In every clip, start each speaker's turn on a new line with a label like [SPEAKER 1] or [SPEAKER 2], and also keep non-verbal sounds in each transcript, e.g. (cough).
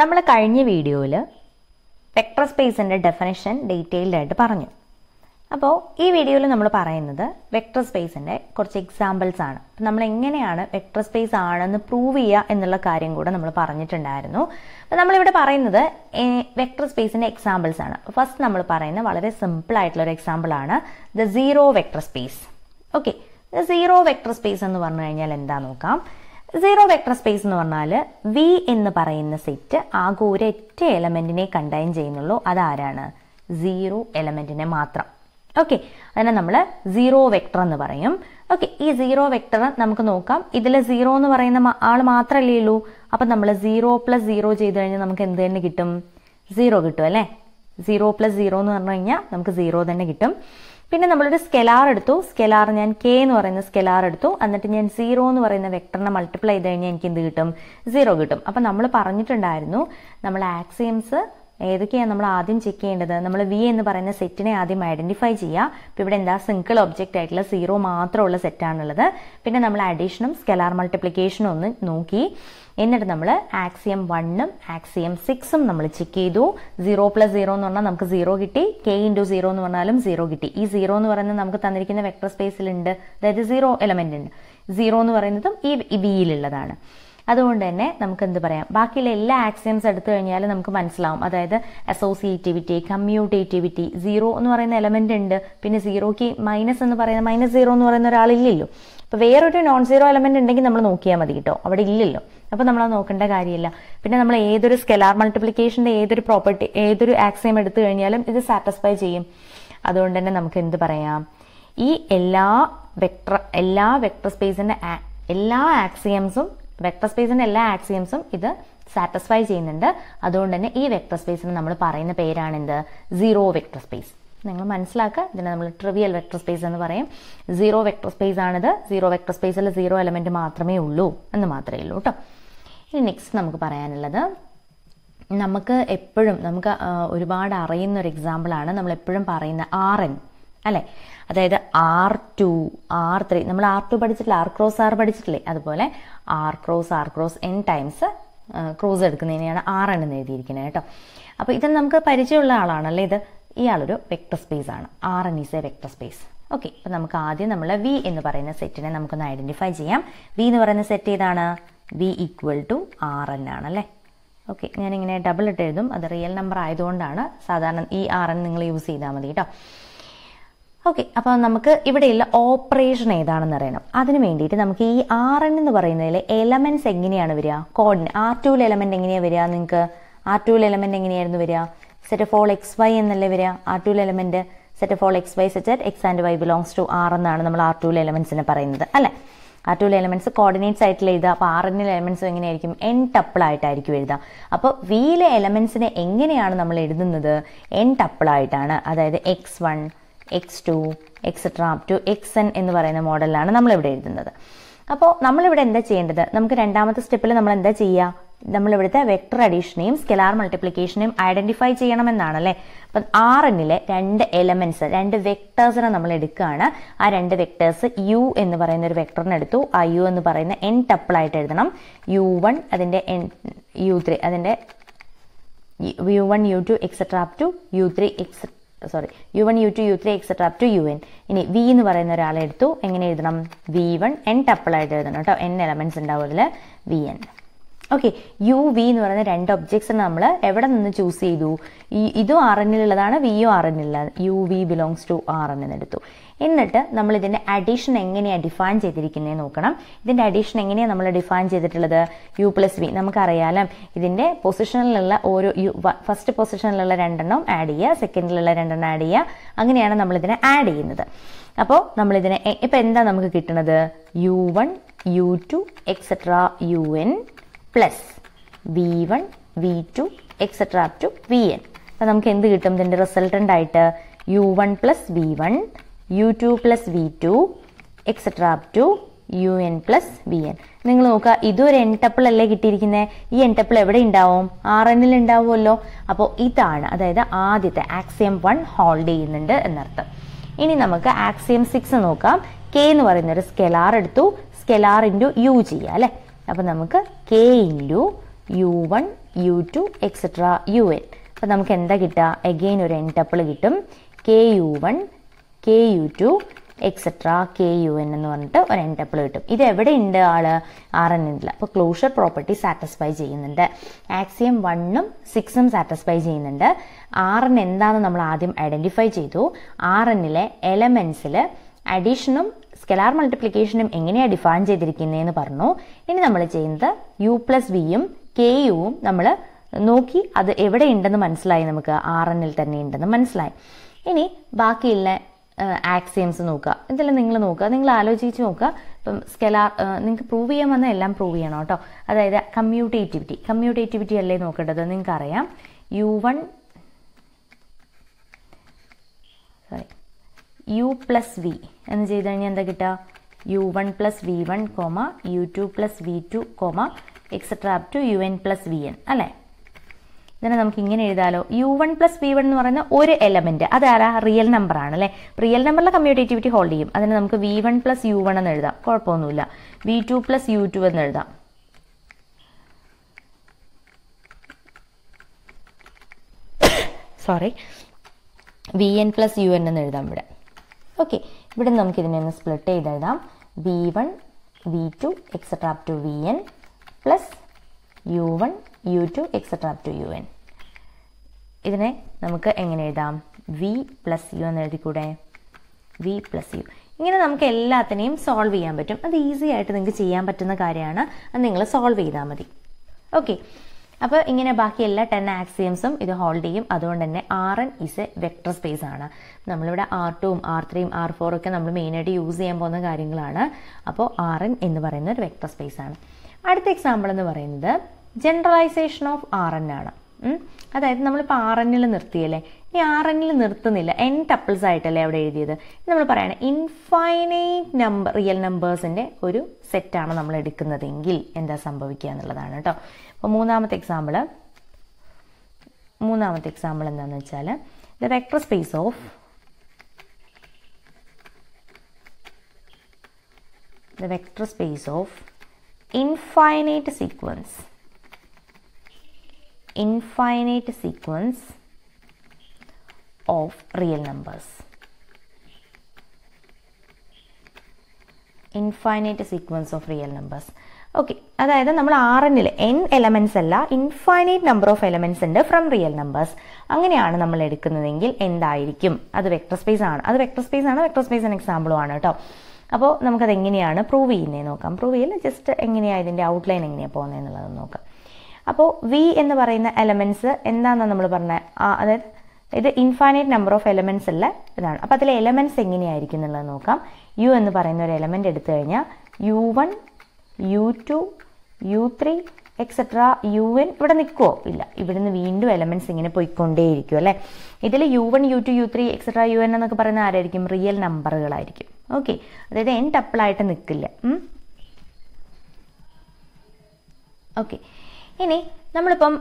[SPEAKER 1] നമ്മൾ കഴിഞ്ഞ വീഡിയോയിൽ വെക്ടർ സ്പേസിൻ്റെ ഡെഫിനേഷൻ ഡീറ്റെയിൽഡായിട്ട് ആയിട്ട് പറഞ്ഞു അപ്പോൾ ഈ വീഡിയോയിൽ നമ്മൾ പറയുന്നത് വെക്ടർ സ്പേസിൻ്റെ കുറച്ച് എക്സാമ്പിൾസ് ആണ് നമ്മൾ എങ്ങനെയാണ് വെക്ടർ സ്പേസ് ആണെന്ന് പ്രൂവ് ചെയ്യുക എന്നുള്ള കാര്യം കൂടെ നമ്മൾ പറഞ്ഞിട്ടുണ്ടായിരുന്നു അപ്പോൾ നമ്മളിവിടെ പറയുന്നത് വെക്ടർ സ്പേസിൻ്റെ എക്സാമ്പിൾസ് ആണ് ഫസ്റ്റ് നമ്മൾ പറയുന്ന വളരെ സിമ്പിൾ ആയിട്ടുള്ള ഒരു എക്സാമ്പിൾ ആണ് the zero vector space okay zero vector space എന്ന് പറഞ്ഞു കഴിഞ്ഞാൽ എന്താ നോക്കാം സീറോ വെക്ടർ സ്പേസ് എന്ന് പറഞ്ഞാൽ വി എന്ന് പറയുന്ന സെറ്റ് ആകെ ഒരൊറ്റ എലമെന്റിനെ കണ്ടെയ്ൻ ചെയ്യുന്നുള്ളൂ അതാരാണ് സീറോ എലമെന്റിനെ മാത്രം ഓക്കെ അതിനെ നമ്മൾ സീറോ വെക്ടർ എന്ന് പറയും ഓക്കെ ഈ സീറോ വെക്ടർ നമുക്ക് നോക്കാം ഇതിൽ സീറോ എന്ന് പറയുന്ന ആൾ മാത്രമല്ലേ ഉള്ളൂ അപ്പം നമ്മൾ സീറോ പ്ലസ് സീറോ ചെയ്ത് കഴിഞ്ഞാൽ നമുക്ക് എന്ത് തന്നെ കിട്ടും സീറോ കിട്ടും അല്ലേ സീറോ പ്ലസ് സീറോ എന്ന് പറഞ്ഞു കഴിഞ്ഞാൽ നമുക്ക് സീറോ തന്നെ കിട്ടും പിന്നെ നമ്മളൊരു സ്കെലാർ എടുത്തു സ്കെലാർ ഞാൻ കെ എന്ന് പറയുന്ന സ്കെലാർ എടുത്തു എന്നിട്ട് ഞാൻ സീറോ എന്ന് പറയുന്ന വെക്ടറിനെ മൾട്ടിപ്ലൈ ചെയ്ത് കഴിഞ്ഞാൽ എനിക്ക് എന്ത് കിട്ടും സീറോ കിട്ടും അപ്പം നമ്മൾ പറഞ്ഞിട്ടുണ്ടായിരുന്നു നമ്മൾ ആക്സിയംസ് ഏതൊക്കെയാണ് നമ്മൾ ആദ്യം ചെക്ക് ചെയ്യേണ്ടത് നമ്മൾ വി എന്ന് പറയുന്ന സെറ്റിനെ ആദ്യം ഐഡന്റിഫൈ ചെയ്യുക അപ്പോൾ ഇവിടെ എന്താ സിംഗിൾ ഒബ്ജക്റ്റ് ആയിട്ടുള്ള സീറോ മാത്രമുള്ള സെറ്റാണുള്ളത് പിന്നെ നമ്മൾ അഡീഷനും സ്കെലാർ മൾട്ടിപ്ലിക്കേഷനും ഒന്ന് നോക്കി എന്നിട്ട് നമ്മൾ ആക്സിയം വണ്ണും ആക്സിയം സിക്സും നമ്മൾ ചെക്ക് ചെയ്തു സീറോ പ്ലസ് സീറോ എന്ന് പറഞ്ഞാൽ നമുക്ക് സീറോ കിട്ടി കെ ഇൻറ്റു സീറോ എന്ന് പറഞ്ഞാലും സീറോ കിട്ടി ഈ സീറോ എന്ന് പറയുന്നത് നമുക്ക് തന്നിരിക്കുന്ന വെക്ടർ സ്പേസിലുണ്ട് അതായത് സീറോ എലമെന്റ് ഉണ്ട് സീറോ എന്ന് പറയുന്നതും ഈ വിയിലുള്ളതാണ് അതുകൊണ്ട് തന്നെ നമുക്ക് എന്ത് പറയാം ബാക്കിയുള്ള എല്ലാ ആക്സിയംസ് എടുത്തു കഴിഞ്ഞാൽ നമുക്ക് മനസ്സിലാവും അതായത് അസോസിയേറ്റിവിറ്റി കമ്മ്യൂട്ടേറ്റിവിറ്റി സീറോ എന്ന് പറയുന്ന എലമെന്റ് ഉണ്ട് പിന്നെ സീറോക്ക് മൈനസ് എന്ന് പറയുന്ന മൈനസ് സീറോ എന്ന് പറയുന്ന ഒരാളില്ലല്ലോ അപ്പോൾ വേറൊരു നോൺ സീറോ എലമെന്റ് ഉണ്ടെങ്കിൽ നമ്മൾ നോക്കിയാൽ മതി കേട്ടോ അവിടെ ഇല്ലല്ലോ അപ്പോൾ നമ്മൾ അത് നോക്കേണ്ട കാര്യമില്ല പിന്നെ നമ്മൾ ഏതൊരു സ്കെലാർ മൾട്ടിപ്ലിക്കേഷന്റെ ഏതൊരു പ്രോപ്പർട്ടി ഏതൊരു ആക്സിയം എടുത്തു കഴിഞ്ഞാലും ഇത് സാറ്റിസ്ഫൈ ചെയ്യും അതുകൊണ്ട് തന്നെ നമുക്ക് എന്ത് പറയാം ഈ എല്ലാ വെക്ടർ എല്ലാ വെക്ടർ സ്പേസിന്റെ എല്ലാ ആക്സിയംസും വെക്ടർ സ്പേസിന്റെ എല്ലാ ആക്സിയംസും ഇത് സാറ്റിസ്ഫൈ ചെയ്യുന്നുണ്ട് അതുകൊണ്ട് തന്നെ ഈ വെക്ടർ സ്പേസിന് നമ്മൾ പറയുന്ന എന്ത് സീറോ വെക്ടർ സ്പേസ് നിങ്ങൾ മനസ്സിലാക്കുക ഇതിനെ നമ്മൾ ട്രിവിയൽ വെക്ടർ സ്പേസ് എന്ന് പറയും സീറോ വെക്ടർ സ്പേസ് ആണിത് സീറോ വെക്ടർ സ്പേസിൽ സീറോ എലമെന്റ് മാത്രമേ ഉള്ളൂ എന്ന് മാത്രമേ ഉള്ളൂ കേട്ടോ ഇനി നെക്സ്റ്റ് നമുക്ക് പറയാനുള്ളത് നമുക്ക് എപ്പോഴും നമുക്ക് ഒരുപാട് അറിയുന്ന ഒരു എക്സാമ്പിൾ ആണ് നമ്മൾ എപ്പോഴും പറയുന്ന ആർ എൻ അല്ലേ അതായത് ആർ ടു ആർ ത്രീ നമ്മൾ ആർ ടു പഠിച്ചിട്ടില്ല ആർ ക്രോസ് ആർ പഠിച്ചിട്ടില്ലേ അതുപോലെ R cross R cross N times cross എടുക്കുന്നതിനെയാണ് ആർ എന്ന് എഴുതിയിരിക്കുന്നത് കേട്ടോ അപ്പോൾ ഇത് നമുക്ക് പരിചയമുള്ള ആളാണല്ലേ ഇത് ഇയാളൊരു വെക്ടർ സ്പേസ് ആണ് R N is a vector space okay അപ്പോൾ നമുക്ക് ആദ്യം നമ്മൾ വി എന്ന് പറയുന്ന സെറ്റിനെ നമുക്കൊന്ന് ഐഡന്റിഫൈ ചെയ്യാം വി എന്ന് പറയുന്ന സെറ്റ് ഏതാണ് V equal to R N ആണല്ലേ ഓക്കെ ഞാനിങ്ങനെ ഡബിൾ ഇട്ട് എഴുതും അത് റിയൽ നമ്പർ ആയതുകൊണ്ടാണ് സാധാരണ ഈ ആർ എൻ നിങ്ങൾ യൂസ് ചെയ്താൽ മതി കേട്ടോ ഓക്കെ അപ്പോൾ നമുക്ക് ഇവിടെയുള്ള ഓപ്പറേഷൻ ഏതാണെന്ന് അറിയണം അതിന് വേണ്ടിയിട്ട് നമുക്ക് ഈ ആർ എൻ എന്ന് പറയുന്നതിൽ എലമെന്റ്സ് എങ്ങനെയാണ് വരിക കോഡിന് ആർ ടൂൽ എലമെന്റ് എങ്ങനെയാണ് വരിക നിങ്ങൾക്ക് ആർ ടൂൽ എലമെന്റ് എങ്ങനെയായിരുന്നു വരിക സെറ്റ് ഫോൾ എക്സ് വൈ എന്നല്ലേ വരിക ആർ ടൂൽ എലമെന്റ് സെറ്റ് ഫോൾ X Y set X and Y belongs to R എന്നാണ് നമ്മൾ ആർ ടൂൽ എലമെന്റ്സിനെ പറയുന്നത് അല്ലേ ആർ ടൂൽ എലമെന്റ്സ് കോർഡിനേറ്റ്സ് ആയിട്ട് എഴുതുക അപ്പോൾ ആർ എന്നിലെ എലമെന്റ്സ് എങ്ങനെയായിരിക്കും എൻ ആയിട്ടായിരിക്കും എഴുതുക അപ്പോൾ വിയിലെ എലമെന്റ്സിനെ എങ്ങനെയാണ് നമ്മൾ എഴുതുന്നത് എൻ ആയിട്ടാണ് അതായത് X one X two etcetera up to X N എന്ന് പറയുന്ന മോഡലിലാണ് നമ്മളിവിടെ എഴുതുന്നത് അപ്പോൾ നമ്മളിവിടെ എന്താ ചെയ്യേണ്ടത് നമുക്ക് രണ്ടാമത്തെ സ്റ്റെപ്പിൽ നമ്മൾ എന്താ ചെയ്യുക നമ്മളിവിടുത്തെ വെക്ടർ അഡീഷനെയും സ്കെലാർ മൾട്ടിപ്ലിക്കേഷനെയും ഐഡന്റിഫൈ ചെയ്യണമെന്നാണല്ലേ അപ്പം ആർ എന്നിലെ രണ്ട് എലമെന്റ്സ് രണ്ട് വെക്ടേഴ്സിനെ നമ്മൾ എടുക്കുകയാണ് ആ രണ്ട് വെക്ടേഴ്സ് യു എന്ന് പറയുന്ന ഒരു വെക്ടറിനെടുത്തു എടുത്തു ആ യു എന്ന് പറയുന്ന എൻ ആയിട്ട് എഴുതണം യു വൺ അതിന്റെ എൻ യു ത്രീ അതിന്റെ U one U two etcetera up to U three etcetera sorry U one U two U three etcetera up to U N ഇനി വി എന്ന് പറയുന്ന ഒരാളെ എടുത്തു എങ്ങനെ എഴുതണം വി വൺ എൻ ടപ്പിളായിട്ട് എഴുതണം കേട്ടോ എൻ എലമെന്റ്സ് ഉണ്ടാവും അതിൽ V N okay U V എന്ന് പറയുന്ന രണ്ട് ഒബ്ജക്ട്സിനെ നമ്മൾ എവിടെ നിന്ന് ചൂസ് ചെയ്തു ഈ ഇതും ആർ എന്നിലുള്ളതാണ് വിയും ആർ എന്നിലുള്ളതാണ് U V belongs to R എന്നെടുത്തു എന്നിട്ട് നമ്മൾ ഇതിന്റെ അഡീഷൻ എങ്ങനെയാണ് ഡിഫൈൻ ചെയ്തിരിക്കുന്നത് നോക്കണം ഇതിന്റെ അഡീഷൻ എങ്ങനെയാണ് നമ്മൾ ഡിഫൈൻ ചെയ്തിട്ടുള്ളത് യു പ്ലസ് വി നമുക്കറിയാലും ഇതിന്റെ പൊസിഷനിലുള്ള ഓരോ യു ഫസ്റ്റ് പൊസിഷനിലുള്ള രണ്ടെണ്ണം ആഡ് ചെയ്യുക സെക്കൻഡിലുള്ള രണ്ടെണ്ണം ആഡ് ചെയ്യുക അങ്ങനെയാണ് നമ്മൾ ഇതിനെ ആഡ് ചെയ്യുന്നത് അപ്പോൾ ഇതിനെ ഇപ്പൊ എന്താ നമുക്ക് കിട്ടുന്നത് U one U two etcetera U N plus V one V two etcetera up to V N അപ്പോൾ നമുക്ക് എന്ത് കിട്ടും ഇതിൻ്റെ റിസൾട്ടൻ്റ് ആയിട്ട് U one plus V one U two plus V two etcetera up to U N plus V N നിങ്ങൾ നോക്കുക ഇതൊരു N tuple അല്ലേ കിട്ടിയിരിക്കുന്നത് ഈ എൻ എവിടെ ഉണ്ടാവും ആർ എന്നിൽ ഉണ്ടാവുമല്ലോ അപ്പോൾ ഇതാണ് അതായത് ആദ്യത്തെ ആക്സിയം വൺ ഹോൾഡ് ചെയ്യുന്നുണ്ട് എന്നർത്ഥം ഇനി നമുക്ക് ആക്സിയം സിക്സ് നോക്കാം കെ എന്ന് പറയുന്ന ഒരു സ്കെലാർ എടുത്തു സ്കെലാർ ഇൻറ്റു യു ചെയ്യുക അല്ലേ അപ്പോൾ നമുക്ക് K into U one U two etcetera U N അപ്പോൾ നമുക്ക് എന്താ കിട്ടുക എഗെയിൻ ഒരു എൻ ടപ്പിൾ കിട്ടും K U one K U two etcetera K U N എന്ന് പറഞ്ഞിട്ട് ഒരു എൻ ടപ്പിൾ കിട്ടും ഇത് എവിടെ ഉണ്ട് ആൾ ആർ എൻ എന്നില്ല അപ്പോൾ ക്ലോഷർ പ്രോപ്പർട്ടി സാറ്റിസ്ഫൈ ചെയ്യുന്നുണ്ട് ആക്സിയം വണ്ണും സിക്സും സാറ്റിസ്ഫൈ ചെയ്യുന്നുണ്ട് ആർ എൻ എന്താണെന്ന് നമ്മൾ ആദ്യം ഐഡൻറ്റിഫൈ ചെയ്തു ആർ എന്നിലെ എലമെൻസിൽ അഡീഷനും സ്കെലാർ മൾട്ടിപ്ലിക്കേഷനും എങ്ങനെയാണ് ഡിഫൈൻ ചെയ്തിരിക്കുന്നതെന്ന് പറഞ്ഞു ഇനി നമ്മൾ ചെയ്യുന്നത് യു പ്ലസ് വിയും കെ യുവും നമ്മൾ നോക്കി അത് എവിടെ ഉണ്ടെന്ന് മനസ്സിലായി നമുക്ക് ആർ എന്നിൽ തന്നെ ഉണ്ടെന്ന് മനസ്സിലായി ഇനി ബാക്കിയുള്ള ആക്സിയംസ് നോക്കുക ഇതെല്ലാം നിങ്ങൾ നോക്കുക നിങ്ങൾ ആലോചിച്ച് നോക്കുക ഇപ്പം സ്കെലാർ നിങ്ങൾക്ക് പ്രൂവ് ചെയ്യാൻ വന്ന എല്ലാം പ്രൂവ് ചെയ്യണം കേട്ടോ അതായത് കമ്മ്യൂട്ടേറ്റിവിറ്റി കമ്മ്യൂട്ടേറ്റിവിറ്റി അല്ലേ നോക്കേണ്ടത് നിങ്ങൾക്കറിയാം U one sorry U plus V എന്ന് ചെയ്ത് കഴിഞ്ഞാൽ എന്താ കിട്ടുക U one plus V one comma U two plus V two comma etcetera up to U N plus V N അല്ലേ ഇതിനെ നമുക്ക് ഇങ്ങനെ എഴുതാലോ U one plus V one എന്ന് പറയുന്ന ഒരു എലമെന്റ് അത് ആരാ റിയൽ നമ്പർ ആണ് അല്ലെ റിയൽ നമ്പറിലെ കമ്മ്യൂണിറ്റിവിറ്റി ഹോൾഡ് ചെയ്യും അതിന് നമുക്ക് V one plus U one എന്ന് എഴുതാം കുഴപ്പമൊന്നുമില്ല V two plus U two എന്ന് എഴുതാം sorry V N plus U N എന്ന് എഴുതാം ഇവിടെ ഓക്കെ ഇവിടെ നമുക്ക് ഇതിനെ ഒന്ന് സ്പ്ലിറ്റ് ചെയ്ത് എഴുതാം V one V two etcetera to V N plus U one U two etcetera to U N ഇതിനെ നമുക്ക് എങ്ങനെ എഴുതാം വി പ്ലസ് യു എന്ന് എഴുതിക്കൂടെ വി പ്ലസ് യു ഇങ്ങനെ നമുക്ക് എല്ലാത്തിനെയും സോൾവ് ചെയ്യാൻ പറ്റും അത് ഈസി ആയിട്ട് നിങ്ങൾക്ക് ചെയ്യാൻ പറ്റുന്ന കാര്യമാണ് അത് നിങ്ങൾ സോൾവ് ചെയ്താൽ മതി ഓക്കെ അപ്പോൾ ഇങ്ങനെ ബാക്കി എല്ലാ ടെൻ ആക്സിയംസും ഇത് ഹോൾഡ് ചെയ്യും അതുകൊണ്ട് തന്നെ R N is a vector space ആണ് നമ്മളിവിടെ ആർ ടൂവും ആർ ത്രീയും ആർ ഫോറും ഒക്കെ നമ്മൾ മെയിനായിട്ട് യൂസ് ചെയ്യാൻ പോകുന്ന കാര്യങ്ങളാണ് അപ്പോൾ ആർ എൻ എന്ന് പറയുന്ന ഒരു വെക്ടർ സ്പേസ് ആണ് അടുത്ത എക്സാമ്പിൾ എന്ന് പറയുന്നത് ജനറലൈസേഷൻ ഓഫ് ആർ എൻ ആണ് അതായത് നമ്മളിപ്പോൾ ആർ എന്നിൽ നിർത്തിയല്ലേ ഈ ആർ എന്നിൽ നിർത്തുന്നില്ല എൻ ടപ്പിൾസ് ആയിട്ടല്ലേ അവിടെ എഴുതിയത് നമ്മൾ പറയുന്നത് ഇൻഫൈനൈറ്റ് നമ്പർ റിയൽ നമ്പേഴ്സിൻ്റെ ഒരു സെറ്റാണ് നമ്മൾ എടുക്കുന്നതെങ്കിൽ എന്താ സംഭവിക്കുക എന്നുള്ളതാണ് കേട്ടോ അപ്പോൾ മൂന്നാമത്തെ എക്സാമ്പിൾ മൂന്നാമത്തെ എക്സാമ്പിൾ എന്താണെന്ന് വെച്ചാൽ the vector space of the vector space of infinite sequence infinite sequence of real numbers infinite sequence of real numbers okay അതായത് നമ്മൾ ആറ് എന്നിൽ എൻ എലമെന്റ്സ് അല്ല ഇൻഫൈനൈറ്റ് നമ്പർ ഓഫ് എലമെന്റ്സ് ഉണ്ട് ഫ്രം റിയൽ നമ്പേഴ്സ് അങ്ങനെയാണ് നമ്മൾ എടുക്കുന്നതെങ്കിൽ എന്തായിരിക്കും അത് വെക്ടർ സ്പേസ് ആണ് അത് വെക്ടർ സ്പേസ് ആണ് വെക്ടർ ആണ് എക്സാമ്പിളും ആണ് കേട്ടോ അപ്പോൾ നമുക്കത് എങ്ങനെയാണ് പ്രൂവ് ചെയ്യുന്നത് നോക്കാം പ്രൂവ് ചെയ്യില്ല ജസ്റ്റ് എങ്ങനെയാണ് ഇതിൻ്റെ ഔട്ട്ലൈൻ എങ്ങനെയാണ് പോകുന്നത് എന്നുള്ളത് നോക്കാം അപ്പോൾ വി എന്ന് പറയുന്ന എലമെന്റ്സ് എന്താണെന്ന് നമ്മൾ പറഞ്ഞ അതായത് ഇത് ഇൻഫൈനൈറ്റ് നമ്പർ ഓഫ് എലമെന്റ്സ് ഉള്ള ഇതാണ് അപ്പോൾ അതിലെ എലമെന്റ്സ് എങ്ങനെയായിരിക്കും എന്നുള്ളത് നോക്കാം യു എന്ന് പറയുന്ന ഒരു എലമെന്റ് എടുത്തു കഴിഞ്ഞാൽ U one U two U three etcetera U N ഇവിടെ നിൽക്കുമോ ഇല്ല നിന്ന് വീണ്ടും എലമെന്റ്സ് ഇങ്ങനെ പോയിക്കൊണ്ടേയിരിക്കും അല്ലേ ഇതിൽ U one U two U three etcetera U N എന്നൊക്കെ പറയുന്ന ആരായിരിക്കും റിയൽ നമ്പറുകളായിരിക്കും ഓക്കെ അതായത് എൻ ആയിട്ട് നിൽക്കില്ല ഓക്കെ ഇനി നമ്മളിപ്പം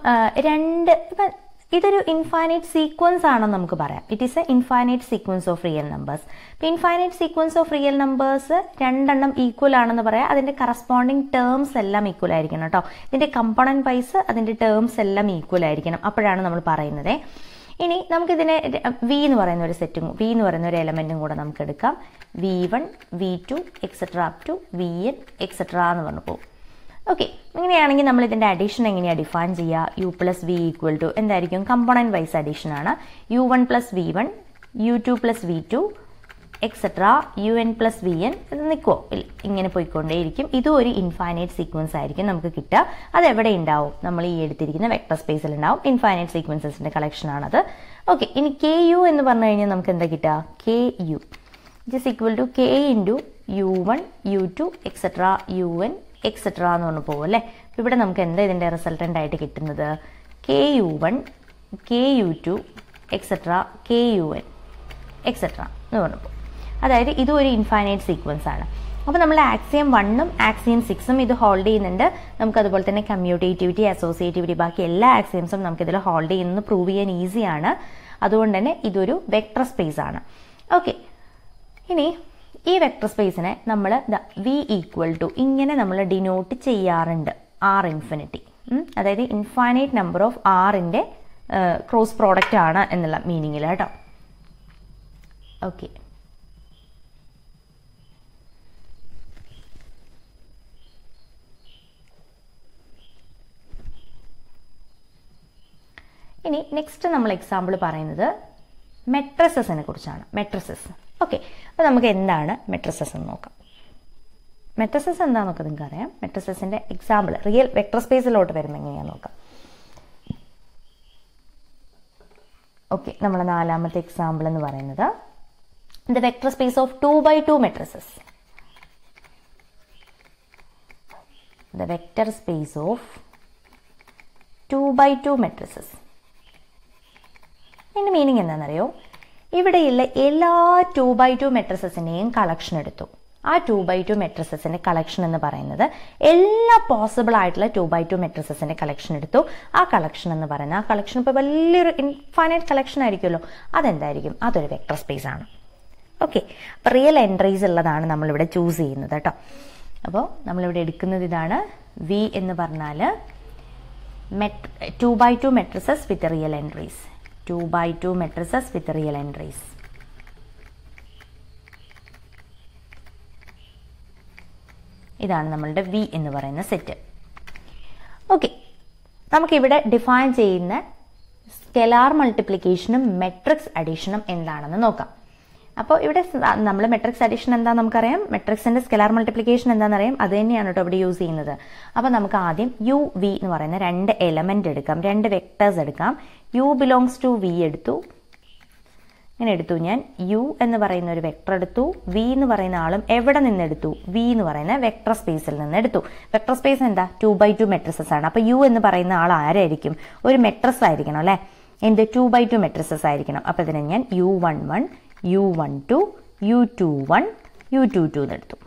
[SPEAKER 1] രണ്ട് ഇപ്പം ഇതൊരു ഇൻഫൈനൈറ്റ് സീക്വൻസ് ആണെന്ന് നമുക്ക് പറയാം it is a infinite sequence of real numbers ഇപ്പോൾ infinite sequence of real numbers രണ്ടെണ്ണം ഈക്വൽ ആണെന്ന് പറയാം അതിൻ്റെ കറസ്പോണ്ടിങ് ടേംസ് എല്ലാം ഈക്വൽ ആയിരിക്കണം കേട്ടോ ഇതിൻ്റെ കമ്പണൻറ്റ് വൈസ് അതിൻ്റെ ടേംസ് എല്ലാം ഈക്വൽ ആയിരിക്കണം അപ്പോഴാണ് നമ്മൾ പറയുന്നത് ഇനി നമുക്കിതിനെ വി എന്ന് പറയുന്ന ഒരു സെറ്റും വി എന്ന് പറയുന്ന ഒരു എലമെൻറ്റും കൂടെ നമുക്ക് എടുക്കാം V one V two etcetera up to V N etcetera എന്ന് പറഞ്ഞു പോകും ഓക്കെ ഇങ്ങനെയാണെങ്കിൽ നമ്മൾ ഇതിൻ്റെ അഡീഷൻ എങ്ങനെയാണ് ഡിഫൈൻ ചെയ്യുക U plus V equal to എന്തായിരിക്കും കമ്പോണൻറ്റ് വൈസ് അഡീഷൻ ആണ് U one plus V one U two plus V two etcetera U N plus V N ഇത് നിൽക്കുമോ ഇങ്ങനെ പോയിക്കൊണ്ടേയിരിക്കും ഇതും ഒരു ഇൻഫൈനൈറ്റ് സീക്വൻസ് ആയിരിക്കും നമുക്ക് കിട്ടുക അത് എവിടെ ഉണ്ടാവും നമ്മൾ ഈ എടുത്തിരിക്കുന്ന വെക്ടർ സ്പേസിൽ ഉണ്ടാവും ഇൻഫൈനൈറ്റ് സീക്വൻസസിൻ്റെ ആണത് ഓക്കെ ഇനി കെ യു എന്ന് പറഞ്ഞു കഴിഞ്ഞാൽ നമുക്ക് എന്താ കിട്ടുക K U it is equal to K to U one U two etcetera U N etcetera എന്ന് പറഞ്ഞു പോകും അല്ലേ അപ്പോൾ ഇവിടെ നമുക്ക് എന്താ ഇതിൻ്റെ റിസൾട്ടൻ്റ് ആയിട്ട് കിട്ടുന്നത് K U one K U two etcetera K U N etcetera എന്ന് പറഞ്ഞു പോകും അതായത് ഇത് ഒരു ഇൻഫൈനൈറ്റ് സീക്വൻസ് ആണ് അപ്പോൾ നമ്മൾ ആക്സിയം വണ്ണും ആക്സിയം സിക്സും ഇത് ഹോൾഡ് ചെയ്യുന്നുണ്ട് നമുക്ക് അതുപോലെ തന്നെ കമ്മ്യൂട്ടേറ്റിവിറ്റി അസോസിയേറ്റിവിറ്റി ബാക്കി എല്ലാ ആക്സിയംസും നമുക്ക് ഇതിൽ ഹോൾഡ് ചെയ്യുന്നത് പ്രൂവ് ചെയ്യാൻ ഈസിയാണ് അതുകൊണ്ട് തന്നെ ഇതൊരു വെക്ടർ സ്പേസ് ആണ് ഓക്കെ ഇനി ഈ വെക്ടർ സ്പേസിനെ നമ്മൾ വി ഈക്വൽ ടു ഇങ്ങനെ നമ്മൾ ഡിനോട്ട് ചെയ്യാറുണ്ട് ആർ ഇൻഫിനിറ്റി അതായത് ഇൻഫൈനൈറ്റ് നമ്പർ ഓഫ് ആറിൻ്റെ ക്രോസ് പ്രോഡക്റ്റ് ആണ് എന്നുള്ള മീനിങ്ങിൽ കേട്ടോ ഓക്കെ ഇനി നെക്സ്റ്റ് നമ്മൾ എക്സാമ്പിൾ പറയുന്നത് മെട്രസസിനെ കുറിച്ചാണ് മെട്രസസ് ഓക്കെ അപ്പോൾ നമുക്ക് എന്താണ് മെട്രസസ് എന്ന് നോക്കാം മെട്രസസ് നോക്കാം നിങ്ങൾക്ക് അറിയാം മെട്രസസിൻ്റെ എക്സാമ്പിൾ റിയൽ വെക്ടർ സ്പേസിലോട്ട് വരുന്ന എങ്ങനെയാണെന്ന് നോക്കാം ഓക്കെ നമ്മുടെ നാലാമത്തെ എക്സാമ്പിൾ എന്ന് പറയുന്നത് the vector space of two by two matrices the vector space of two by two matrices ഇതിൻ്റെ മീനിങ് എന്താണെന്നറിയോ ഇവിടെയുള്ള എല്ലാ ടു ബൈ ടു മെട്രസസിൻ്റെയും കളക്ഷൻ എടുത്തു ആ ടു ബൈ ടു മെട്രസസിന്റെ കളക്ഷൻ എന്ന് പറയുന്നത് എല്ലാ പോസിബിൾ ആയിട്ടുള്ള ടു ബൈ ടു മെട്രസസിന്റെ കളക്ഷൻ എടുത്തു ആ കളക്ഷൻ എന്ന് പറയുന്നത് ആ കളക്ഷൻ ഇപ്പോൾ വലിയൊരു ഇൻഫൈനൈറ്റ് കളക്ഷൻ ആയിരിക്കുമല്ലോ അതെന്തായിരിക്കും അതൊരു വെക്ടർ സ്പേസ് ആണ് ഓക്കെ അപ്പോൾ റിയൽ എൻട്രീസ് ഉള്ളതാണ് നമ്മളിവിടെ ചൂസ് ചെയ്യുന്നത് കേട്ടോ അപ്പോൾ നമ്മളിവിടെ എടുക്കുന്നത് ഇതാണ് വി എന്ന് പറഞ്ഞാൽ മെട്ര two by two matrices with real entries 2 by 2 matrices with real entries. ഇതാണ് നമ്മളുടെ വി എന്ന് പറയുന്ന സെറ്റ് ഓക്കെ നമുക്കിവിടെ ഡിഫൈൻ ചെയ്യുന്ന സ്കെലാർ മൾട്ടിപ്ലിക്കേഷനും മെട്രിക്സ് അഡീഷനും എന്താണെന്ന് നോക്കാം അപ്പോൾ ഇവിടെ നമ്മൾ മെട്രിക്സ് അഡീഷൻ എന്താ നമുക്കറിയാം മെട്രിക്സിന്റെ സ്കെലാർ മൾട്ടിപ്ലിക്കേഷൻ എന്താണെന്നറിയാം അത് തന്നെയാണ് കേട്ടോ ഇവിടെ യൂസ് ചെയ്യുന്നത് അപ്പോൾ നമുക്ക് ആദ്യം യു വി എന്ന് പറയുന്ന രണ്ട് എലമെന്റ് എടുക്കാം രണ്ട് വെക്ടേഴ്സ് എടുക്കാം യു ബിലോങ്സ് ടു വി എടുത്തു ഇങ്ങനെ എടുത്തു ഞാൻ യു എന്ന് പറയുന്ന ഒരു വെക്ടർ എടുത്തു വി എന്ന് പറയുന്ന ആളും എവിടെ നിന്ന് എടുത്തു വി എന്ന് പറയുന്ന വെക്ടർ സ്പേസിൽ നിന്ന് എടുത്തു വെക്ടർ സ്പേസ് എന്താ ടു ബൈ ടു മെട്രിസസ് ആണ് അപ്പോൾ യു എന്ന് പറയുന്ന ആൾ ആരായിരിക്കും ഒരു മെട്രസ് ആയിരിക്കണം അല്ലേ എന്ത് ടു ബൈ ടു മെട്രിസസ് ആയിരിക്കണം അപ്പോൾ ഇതിനെ ഞാൻ u one one u one two u two one U two two എടുത്തു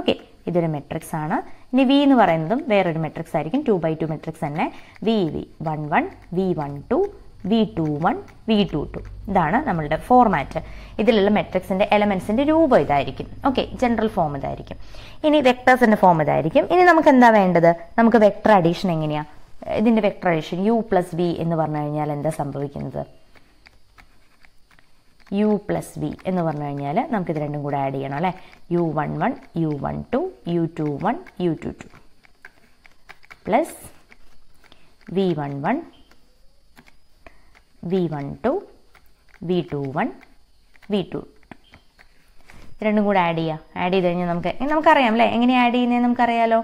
[SPEAKER 1] ഓക്കെ ഇതൊരു മെട്രിക്സ് ആണ് ഇനി വി എന്ന് പറയുന്നതും വേറൊരു മെട്രിക്സ് ആയിരിക്കും ടു ബൈ ടു മെട്രിക്സ് തന്നെ v v one one v one two v two one V two two ഇതാണ് നമ്മളുടെ ഫോർമാറ്റ് ഇതിലുള്ള മെട്രിക്സിന്റെ എലമെന്റ്സിന്റെ രൂപം ഇതായിരിക്കും ഓക്കെ ജനറൽ ഫോം ഇതായിരിക്കും ഇനി വെക്ടേഴ്സിന്റെ ഫോം ഇതായിരിക്കും ഇനി നമുക്ക് എന്താ വേണ്ടത് നമുക്ക് വെക്ടർ അഡീഷൻ എങ്ങനെയാ ഇതിന്റെ vector addition u plus V എന്ന് പറഞ്ഞു കഴിഞ്ഞാൽ എന്താ സംഭവിക്കുന്നത് യു പ്ലസ് വി എന്ന് പറഞ്ഞു കഴിഞ്ഞാൽ ഇത് രണ്ടും കൂടെ ആഡ് ചെയ്യണം അല്ലേ u one one u one two u u two two two one one one plus v v one two v two one V two രണ്ടും കൂടെ ആഡ് ചെയ്യുക ആഡ് ചെയ്ത് കഴിഞ്ഞാൽ നമുക്ക് നമുക്കറിയാം അല്ലേ എങ്ങനെയാണ് ആഡ് ചെയ്യുന്നത് നമുക്കറിയാലോ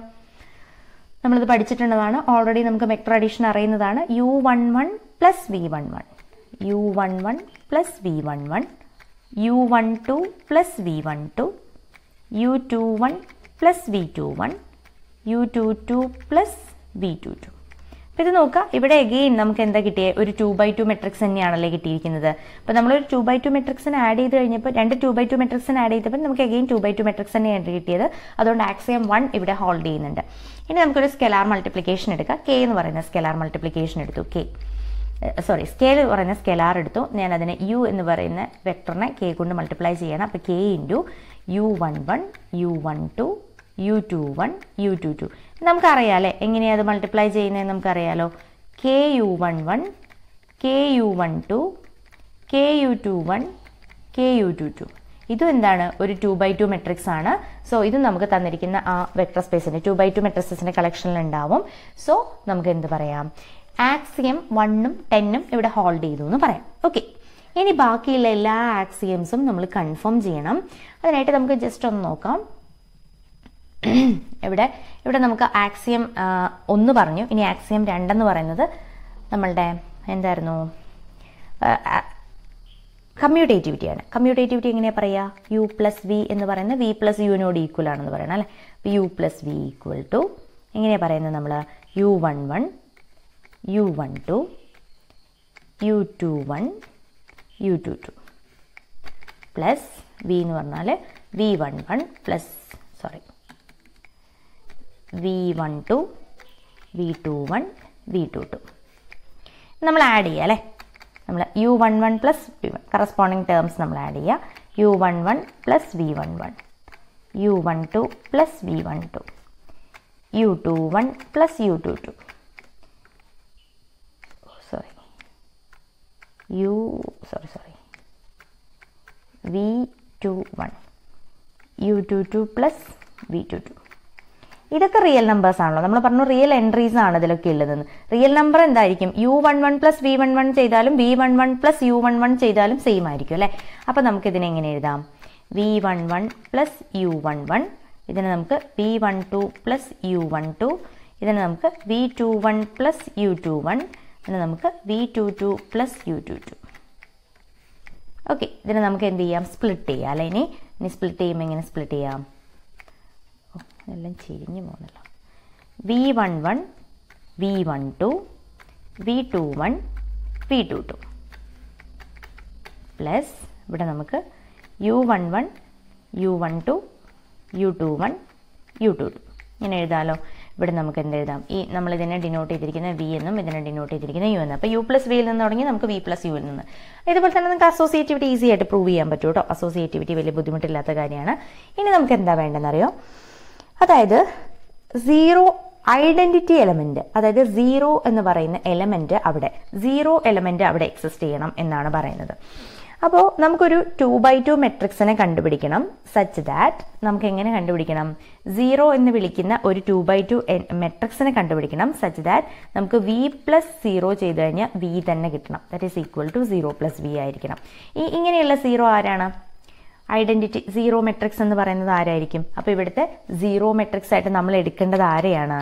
[SPEAKER 1] നമ്മളിത് പഠിച്ചിട്ടുള്ളതാണ് ഓൾറെഡി നമുക്ക് വെക്ടർ അഡീഷൻ അറിയുന്നതാണ് u one one plus V one one u one one plus V one one u one two plus V one two u two one plus V two one U two two plus V two two അപ്പോൾ ഇത് നോക്കുക ഇവിടെ again നമുക്ക് എന്താ കിട്ടിയത് ഒരു two by two matrix തന്നെയാണല്ലേ കിട്ടിയിരിക്കുന്നത് അപ്പോൾ നമ്മളൊരു ടു ബൈ ടു മെട്രിക്സിന് ആഡ് ചെയ്ത് കഴിഞ്ഞപ്പോൾ രണ്ട് ടു ബൈ ടു മെട്രിക്സിന് ആഡ് ചെയ്തപ്പോൾ നമുക്ക് again two by two matrix തന്നെയാണ് കിട്ടിയത് അതുകൊണ്ട് ആക്സിയം വൺ ഇവിടെ ഹോൾഡ് ചെയ്യുന്നുണ്ട് ഇനി നമുക്കൊരു സ്കെലാർ മൾട്ടിപ്ലിക്കേഷൻ എടുക്കാം കെ എന്ന് പറയുന്ന സ്കെലാർ മൾട്ടിപ്ലിക്കേഷൻ എടുത്തു കെ സോറി സ്കെയിൽ പറയുന്ന സ്കെലാർ എടുത്തു ഞാൻ അതിനെ യു എന്ന് പറയുന്ന വെക്ടറിനെ കെ കൊണ്ട് മൾട്ടിപ്ലൈ ചെയ്യണം അപ്പോൾ k into U one one u one two u two one U two two അല്ലേ എങ്ങനെയാണ് അത് മൾട്ടിപ്ലൈ ചെയ്യുന്നതെന്ന് നമുക്കറിയാലോ k U one one K U one two k U two one K U two two ഇതും എന്താണ് ഒരു two by two matrix ആണ് so ഇത് നമുക്ക് തന്നിരിക്കുന്ന ആ വെക്ടർ സ്പേസിൻ്റെ ടു ബൈ ടു മെട്രിക്സസിൻ്റെ കളക്ഷനിൽ ഉണ്ടാവും സോ നമുക്ക് എന്ത് പറയാം ആക്സിയം വണ്ണും ടെന്നും ഇവിടെ ഹോൾഡ് ചെയ്തു എന്ന് പറയാം ഓക്കെ ഇനി ബാക്കിയുള്ള എല്ലാ ആക്സിയംസും നമ്മൾ കൺഫേം ചെയ്യണം അതിനായിട്ട് നമുക്ക് ജസ്റ്റ് ഒന്ന് നോക്കാം (clears throat) ഇവിടെ ഇവിടെ നമുക്ക് ആക്സിയം ഒന്ന് പറഞ്ഞു ഇനി ആക്സിയം രണ്ടെന്ന് പറയുന്നത് നമ്മളുടെ എന്തായിരുന്നു കമ്മ്യൂട്ടേറ്റിവിറ്റി ആണ് കമ്മ്യൂട്ടേറ്റിവിറ്റി എങ്ങനെയാ പറയാ യു പ്ലസ് വി എന്ന് പറയുന്നത് വി പ്ലസ് യുവിനോട് ഈക്വൽ ആണെന്ന് പറയണം അല്ലേ അപ്പോൾ u plus V equal to എങ്ങനെയാ പറയുന്നത് നമ്മൾ u one one u one two u two one U two two plus V എന്ന് പറഞ്ഞാൽ v one one plus sorry v one two v two one V two two നമ്മൾ add ചെയ്യുക അല്ലേ നമ്മൾ u one one plus V one corresponding terms നമ്മൾ add ചെയ്യുക u one one plus V one one u one two plus V one two u two one plus U two two u sorry sorry v two one U two two plus V two two ഇതൊക്കെ real numbers ആണല്ലോ നമ്മൾ പറഞ്ഞു real entries ആണ് ഇതിലൊക്കെ ഉള്ളതെന്ന് real number എന്തായിരിക്കും u one one plus V one one ചെയ്താലും v one one plus U one one ചെയ്താലും സെയിം ആയിരിക്കും അല്ലേ അപ്പോൾ നമുക്ക് ഇതിനെ എങ്ങനെ എഴുതാം V one one plus U one one ഇതിനെ നമുക്ക് V one two plus U one two ഇതിനെ നമുക്ക് v two one plus U two one ഇനി നമുക്ക് v two two plus U two two okay ഇതിനെ നമുക്ക് എന്ത് ചെയ്യാം സ്പ്ലിറ്റ് ചെയ്യാം അല്ലെ ഇനി ഇനി സ്പ്ലിറ്റ് ചെയ്യുമ്പോൾ എങ്ങനെ സ്പ്ലിറ്റ് ചെയ്യാം ഓ എല്ലാം ചിരിഞ്ഞു പോകുന്നല്ലോ v one one v one two v two one V two two plus ഇവിടെ നമുക്ക് u one one u one two u two one U two two ഇങ്ങനെ എഴുതാമല്ലോ ഇവിടെ നമുക്ക് എന്തെഴുതാം ഈ നമ്മൾ ഇതിനെ ഡിനോട്ട് ചെയ്തിരിക്കുന്ന വി എന്നും ഇതിനെ ഡിനോട്ട് ചെയ്തിരിക്കുന്ന യു എന്നും അപ്പോൾ യു പ്ലസ് വിയിൽ നിന്ന് തുടങ്ങി നമുക്ക് വി പ്ലസ് യുവിൽ നിന്ന് ഇതുപോലെ തന്നെ നമുക്ക് അസോസിയേറ്റിവിറ്റി ഈസി ആയിട്ട് പ്രൂവ് ചെയ്യാൻ പറ്റും കേട്ടോ അസോസിയേറ്റിവിറ്റി വലിയ ബുദ്ധിമുട്ടില്ലാത്ത കാര്യമാണ് ഇനി നമുക്ക് എന്താ വേണ്ടെന്നറിയോ അതായത് സീറോ ഐഡന്റിറ്റി എലമെന്റ് അതായത് സീറോ എന്ന് പറയുന്ന എലമെന്റ് അവിടെ സീറോ എലമെന്റ് അവിടെ എക്സിസ്റ്റ് ചെയ്യണം എന്നാണ് പറയുന്നത് അപ്പോൾ നമുക്കൊരു ടു ബൈ ടു മെട്രിക്സിനെ കണ്ടുപിടിക്കണം സച്ച് ദാറ്റ് നമുക്ക് എങ്ങനെ കണ്ടുപിടിക്കണം സീറോ എന്ന് വിളിക്കുന്ന ഒരു ടു ബൈ ടു മെട്രിക്സിനെ കണ്ടുപിടിക്കണം സച്ച് ദാറ്റ് നമുക്ക് വി പ്ലസ് സീറോ ചെയ്ത് കഴിഞ്ഞാൽ വി തന്നെ കിട്ടണം that is equal to zero plus v ആയിരിക്കണം ഈ ഇങ്ങനെയുള്ള സീറോ ആരാണ് ഐഡന്റിറ്റി സീറോ മെട്രിക്സ് എന്ന് പറയുന്നത് ആരായിരിക്കും അപ്പോൾ ഇവിടുത്തെ സീറോ മെട്രിക്സ് ആയിട്ട് നമ്മൾ എടുക്കേണ്ടത് ആരെയാണ്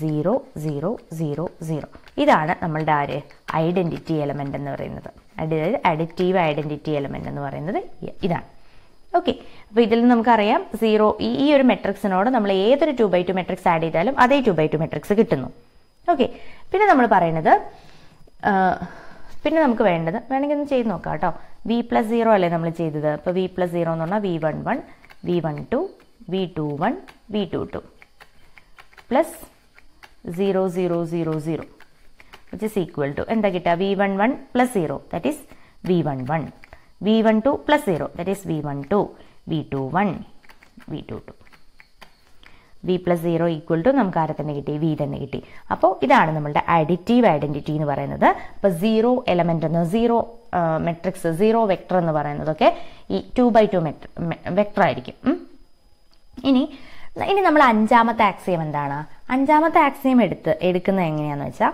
[SPEAKER 1] സീറോ സീറോ സീറോ സീറോ ഇതാണ് നമ്മളുടെ ആര് ഐഡൻറ്റിറ്റി എലമെൻ്റ് എന്ന് പറയുന്നത് അതായത് അഡിറ്റീവ് ഐഡൻറ്റിറ്റി എലമെൻ്റ് എന്ന് പറയുന്നത് ഇതാണ് ഓക്കെ അപ്പോൾ ഇതിൽ നമുക്കറിയാം സീറോ ഈ ഈ ഒരു മെട്രിക്സിനോട് നമ്മൾ ഏതൊരു two by two matrix add ചെയ്താലും അതേ ടു ബൈ ടു മെട്രിക്സ് കിട്ടുന്നു ഓക്കെ പിന്നെ നമ്മൾ പറയുന്നത് പിന്നെ നമുക്ക് വേണ്ടത് വേണമെങ്കിൽ ഒന്ന് ചെയ്ത് നോക്കാം കേട്ടോ വി പ്ലസ് സീറോ അല്ലേ നമ്മൾ ചെയ്തത് അപ്പോൾ വി പ്ലസ് സീറോ എന്ന് പറഞ്ഞാൽ v one one v one two v two one V two two plus zero zero zero zero which is equal to എന്താ കിട്ടുക v one one plus zero that is v one one v one two plus zero that is v one two v two one V two two v plus zero equal to നമുക്ക് ആരെ തന്നെ കിട്ടി V തന്നെ കിട്ടി അപ്പോൾ ഇതാണ് നമ്മളുടെ additive identity എന്ന് പറയുന്നത് അപ്പോൾ സീറോ എലമെന്റ് എന്ന് സീറോ മെട്രിക്സ് സീറോ വെക്ടർ എന്ന് പറയുന്നതൊക്കെ ഈ ടു ബൈ ടു മെട്രി വെക്ടർ ആയിരിക്കും ഇനി ഇനി നമ്മൾ അഞ്ചാമത്തെ ആക്സിയം എന്താണ് അഞ്ചാമത്തെ ആക്സിയം എടുത്ത് എടുക്കുന്നത് എങ്ങനെയാന്ന് വെച്ചാൽ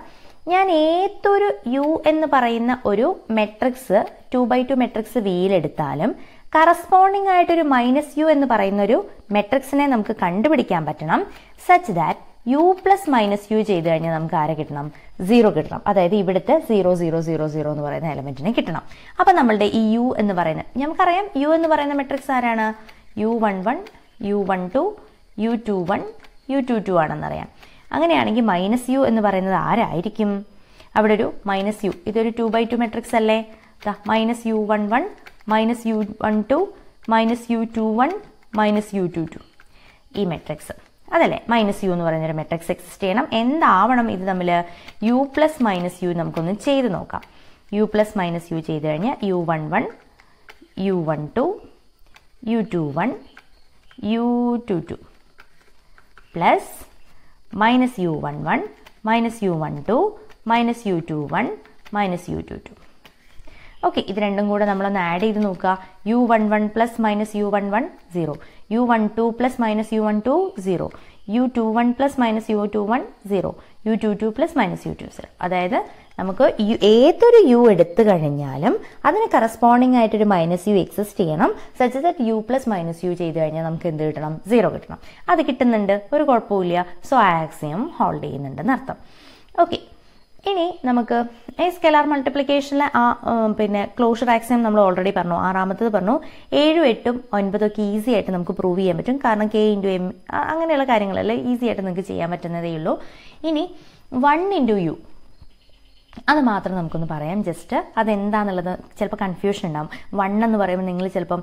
[SPEAKER 1] ഞാൻ ഏതൊരു യു എന്ന് പറയുന്ന ഒരു matrix two by two matrix വിയിലെടുത്താലും കറസ്പോണ്ടിങ് ആയിട്ടൊരു മൈനസ് യു എന്ന് പറയുന്ന ഒരു മെട്രിക്സിനെ നമുക്ക് കണ്ടുപിടിക്കാൻ പറ്റണം such that u plus minus u ചെയ്ത് കഴിഞ്ഞാൽ നമുക്ക് ആരെ കിട്ടണം സീറോ കിട്ടണം അതായത് ഇവിടുത്തെ സീറോ സീറോ സീറോ സീറോ എന്ന് പറയുന്ന എലമെന്റിനെ കിട്ടണം അപ്പൊ നമ്മളുടെ ഈ യു എന്ന് പറയുന്നത് നമുക്കറിയാം യു എന്ന് പറയുന്ന മെട്രിക്സ് ആരാണ് u one one u one two u two one U two two ആണെന്നറിയാം അങ്ങനെയാണെങ്കിൽ മൈനസ് യു എന്ന് പറയുന്നത് ആരായിരിക്കും അവിടെ ഒരു മൈനസ് യു ഇതൊരു ടു ബൈ ടു മെട്രിക്സ് അല്ലേ minus u one one minus u one two minus u two one minus u two two ഈ മെട്രിക്സ് അതല്ലേ മൈനസ് യു എന്ന് പറയുന്നൊരു മെട്രിക്സ് എക്സിസ്റ്റ് ചെയ്യണം എന്താവണം ഇത് തമ്മിൽ യു പ്ലസ് മൈനസ് യു നമുക്കൊന്ന് ചെയ്ത് നോക്കാം യു പ്ലസ് മൈനസ് യു ചെയ്ത് കഴിഞ്ഞാൽ U one one u one two u two one U two two plus minus u one one minus u one two minus u two one minus u two two okay ഇത് രണ്ടും കൂടെ നമ്മളൊന്ന് add ചെയ്ത് നോക്കുക u one one plus minus u one one zero u one two plus minus u one two zero u two one plus minus u two one zero u two two plus minus u two zero അതായത് നമുക്ക് U ഏതൊരു U എടുത്തു കഴിഞ്ഞാലും അതിന് corresponding ആയിട്ടൊരു minus u exist ചെയ്യണം such that u plus minus u ചെയ്ത് കഴിഞ്ഞാൽ നമുക്ക് എന്ത് കിട്ടണം സീറോ കിട്ടണം അത് കിട്ടുന്നുണ്ട് ഒരു കുഴപ്പമില്ല സോ ആക്സിയം ഹോൾഡ് ചെയ്യുന്നുണ്ടെന്ന് അർത്ഥം ഓക്കെ ഇനി നമുക്ക് ഈ സ്കെലാർ മൾട്ടിപ്ലിക്കേഷനിലെ ആ പിന്നെ ക്ലോഷർ ആക്സിയം നമ്മൾ ഓൾറെഡി പറഞ്ഞു ആറാമത്തത് പറഞ്ഞു ഏഴും എട്ടും ഒൻപതും ഒക്കെ ഈസി ആയിട്ട് നമുക്ക് പ്രൂവ് ചെയ്യാൻ പറ്റും കാരണം കെ ഇൻറ്റു എം അങ്ങനെയുള്ള കാര്യങ്ങളല്ലേ ഈസി ആയിട്ട് നിങ്ങൾക്ക് ചെയ്യാൻ പറ്റുന്നതേ ഉള്ളൂ ഇനി വൺ ഇൻറ്റു യു അത് മാത്രം നമുക്കൊന്ന് പറയാം ജസ്റ്റ് അതെന്താന്നുള്ളത് ചിലപ്പോൾ കൺഫ്യൂഷൻ ഉണ്ടാവും വൺ എന്ന് പറയുമ്പോൾ നിങ്ങൾ ചിലപ്പം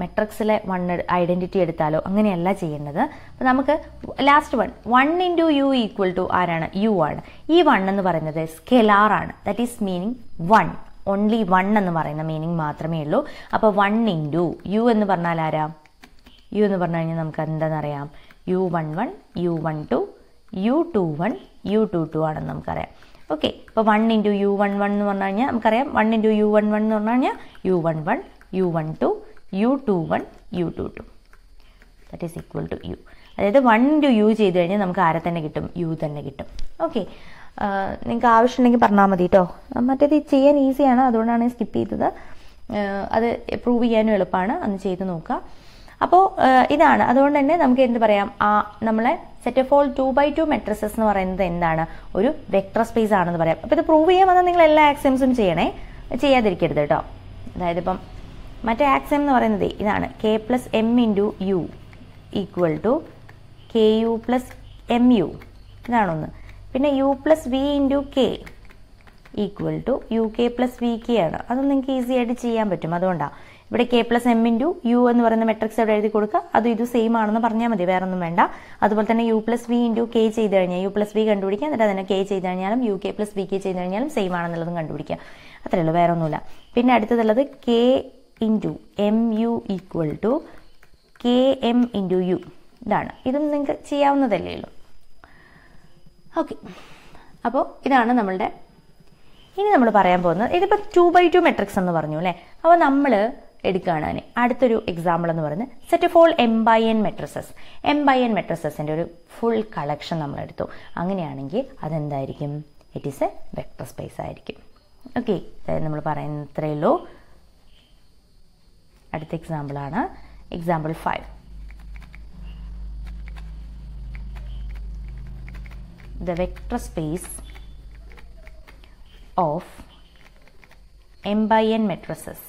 [SPEAKER 1] മെട്രിക്സിലെ വൺ ഐഡന്റിറ്റി എടുത്താലോ അങ്ങനെയല്ല ചെയ്യേണ്ടത് അപ്പോൾ നമുക്ക് last one one into u equal to ആരാണ് യു ആണ് ഈ വൺ എന്ന് പറയുന്നത് സ്കെലാർ ആണ് that is meaning one only one എന്ന് പറയുന്ന മീനിങ് മാത്രമേ ഉള്ളൂ അപ്പോൾ വൺ ഇൻറ്റു യു എന്ന് പറഞ്ഞാൽ ആരാ യു എന്ന് പറഞ്ഞു കഴിഞ്ഞാൽ നമുക്ക് എന്താണെന്നറിയാം u one one u one two u two one U two two ആണെന്ന് നമുക്കറിയാം ഓക്കെ അപ്പോൾ one into U one one എന്ന് പറഞ്ഞു കഴിഞ്ഞാൽ നമുക്കറിയാം one into U one one എന്ന് പറഞ്ഞു കഴിഞ്ഞാൽ U one one u one two u two one U two two that is equal to u അതായത് വൺ ഇൻറ്റു യു ചെയ്ത് കഴിഞ്ഞാൽ നമുക്ക് ആരെ തന്നെ കിട്ടും യു തന്നെ കിട്ടും ഓക്കെ നിങ്ങൾക്ക് ആവശ്യമുണ്ടെങ്കിൽ പറഞ്ഞാൽ മതി കേട്ടോ മറ്റേത് ചെയ്യാൻ ഈസിയാണ് അതുകൊണ്ടാണ് സ്കിപ്പ് ചെയ്തത് അത് പ്രൂവ് ചെയ്യാനും എളുപ്പമാണ് അന്ന് ചെയ്ത് നോക്കുക അപ്പോൾ ഇതാണ് അതുകൊണ്ട് തന്നെ നമുക്ക് എന്ത് പറയാം ആ നമ്മളെ set of all two by two matrices എന്ന് പറയുന്നത് എന്താണ് ഒരു വെക്ടർ സ്പേസ് ആണെന്ന് പറയാം അപ്പോൾ ഇത് പ്രൂവ് ചെയ്യാൻ വന്നാൽ നിങ്ങൾ എല്ലാ ആക്സിയംസും ചെയ്യണേ ചെയ്യാതിരിക്കരുത് കേട്ടോ അതായത് ഇപ്പം മറ്റേ ആക്സിയം എന്ന് പറയുന്നത് ഇതാണ് k plus m into u equal to k u plus m u ഇതാണൊന്ന് പിന്നെ u plus v into k equal to u k plus v k ആണ് അതൊന്നും നിങ്ങൾക്ക് ഈസി ആയിട്ട് ചെയ്യാൻ പറ്റും അതുകൊണ്ടാണ് ഇവിടെ k plus m into u എന്ന് പറയുന്ന മെട്രിക്സ് ഇവിടെ എഴുതി കൊടുക്കുക അത് ഇത് സെയിം ആണെന്ന് പറഞ്ഞാൽ മതി വേറെ ഒന്നും വേണ്ട അതുപോലെ തന്നെ u plus v into k ചെയ്ത് കഴിഞ്ഞാൽ യു പ്ലസ് വി കണ്ടുപിടിക്കുക എന്നിട്ട് അതിനെ കെ ചെയ്ത് കഴിഞ്ഞാലും u k plus v k ചെയ്ത് കഴിഞ്ഞാലും സെയിം ആണെന്നുള്ളതും കണ്ടുപിടിക്കുക അത്രയേ ഉള്ളൂ വേറെ ഒന്നുമില്ല പിന്നെ അടുത്തതുള്ളത് k into m u equal to k m into u ഇതാണ് ഇതും നിങ്ങൾക്ക് ചെയ്യാവുന്നതല്ലേ ഉള്ളൂ ഓക്കെ അപ്പോൾ ഇതാണ് നമ്മളുടെ ഇനി നമ്മൾ പറയാൻ പോകുന്നത് ഇതിപ്പോൾ ടു ബൈ ടു മെട്രിക്സ് എന്ന് പറഞ്ഞു അല്ലേ അപ്പോൾ നമ്മൾ എടുക്കുകയാണ് അടുത്തൊരു എക്സാമ്പിൾ എന്ന് പറയുന്നത് set of all n matrices n മെട്രസസിൻ്റെ ഒരു ഫുൾ കളക്ഷൻ നമ്മൾ എടുത്തു അങ്ങനെയാണെങ്കിൽ അതെന്തായിരിക്കും it is a vector space ആയിരിക്കും ഓക്കെ നമ്മൾ പറയുന്ന ഇത്രയേ ഉള്ളൂ അടുത്ത എക്സാമ്പിളാണ് example five the vector space of m by n matrices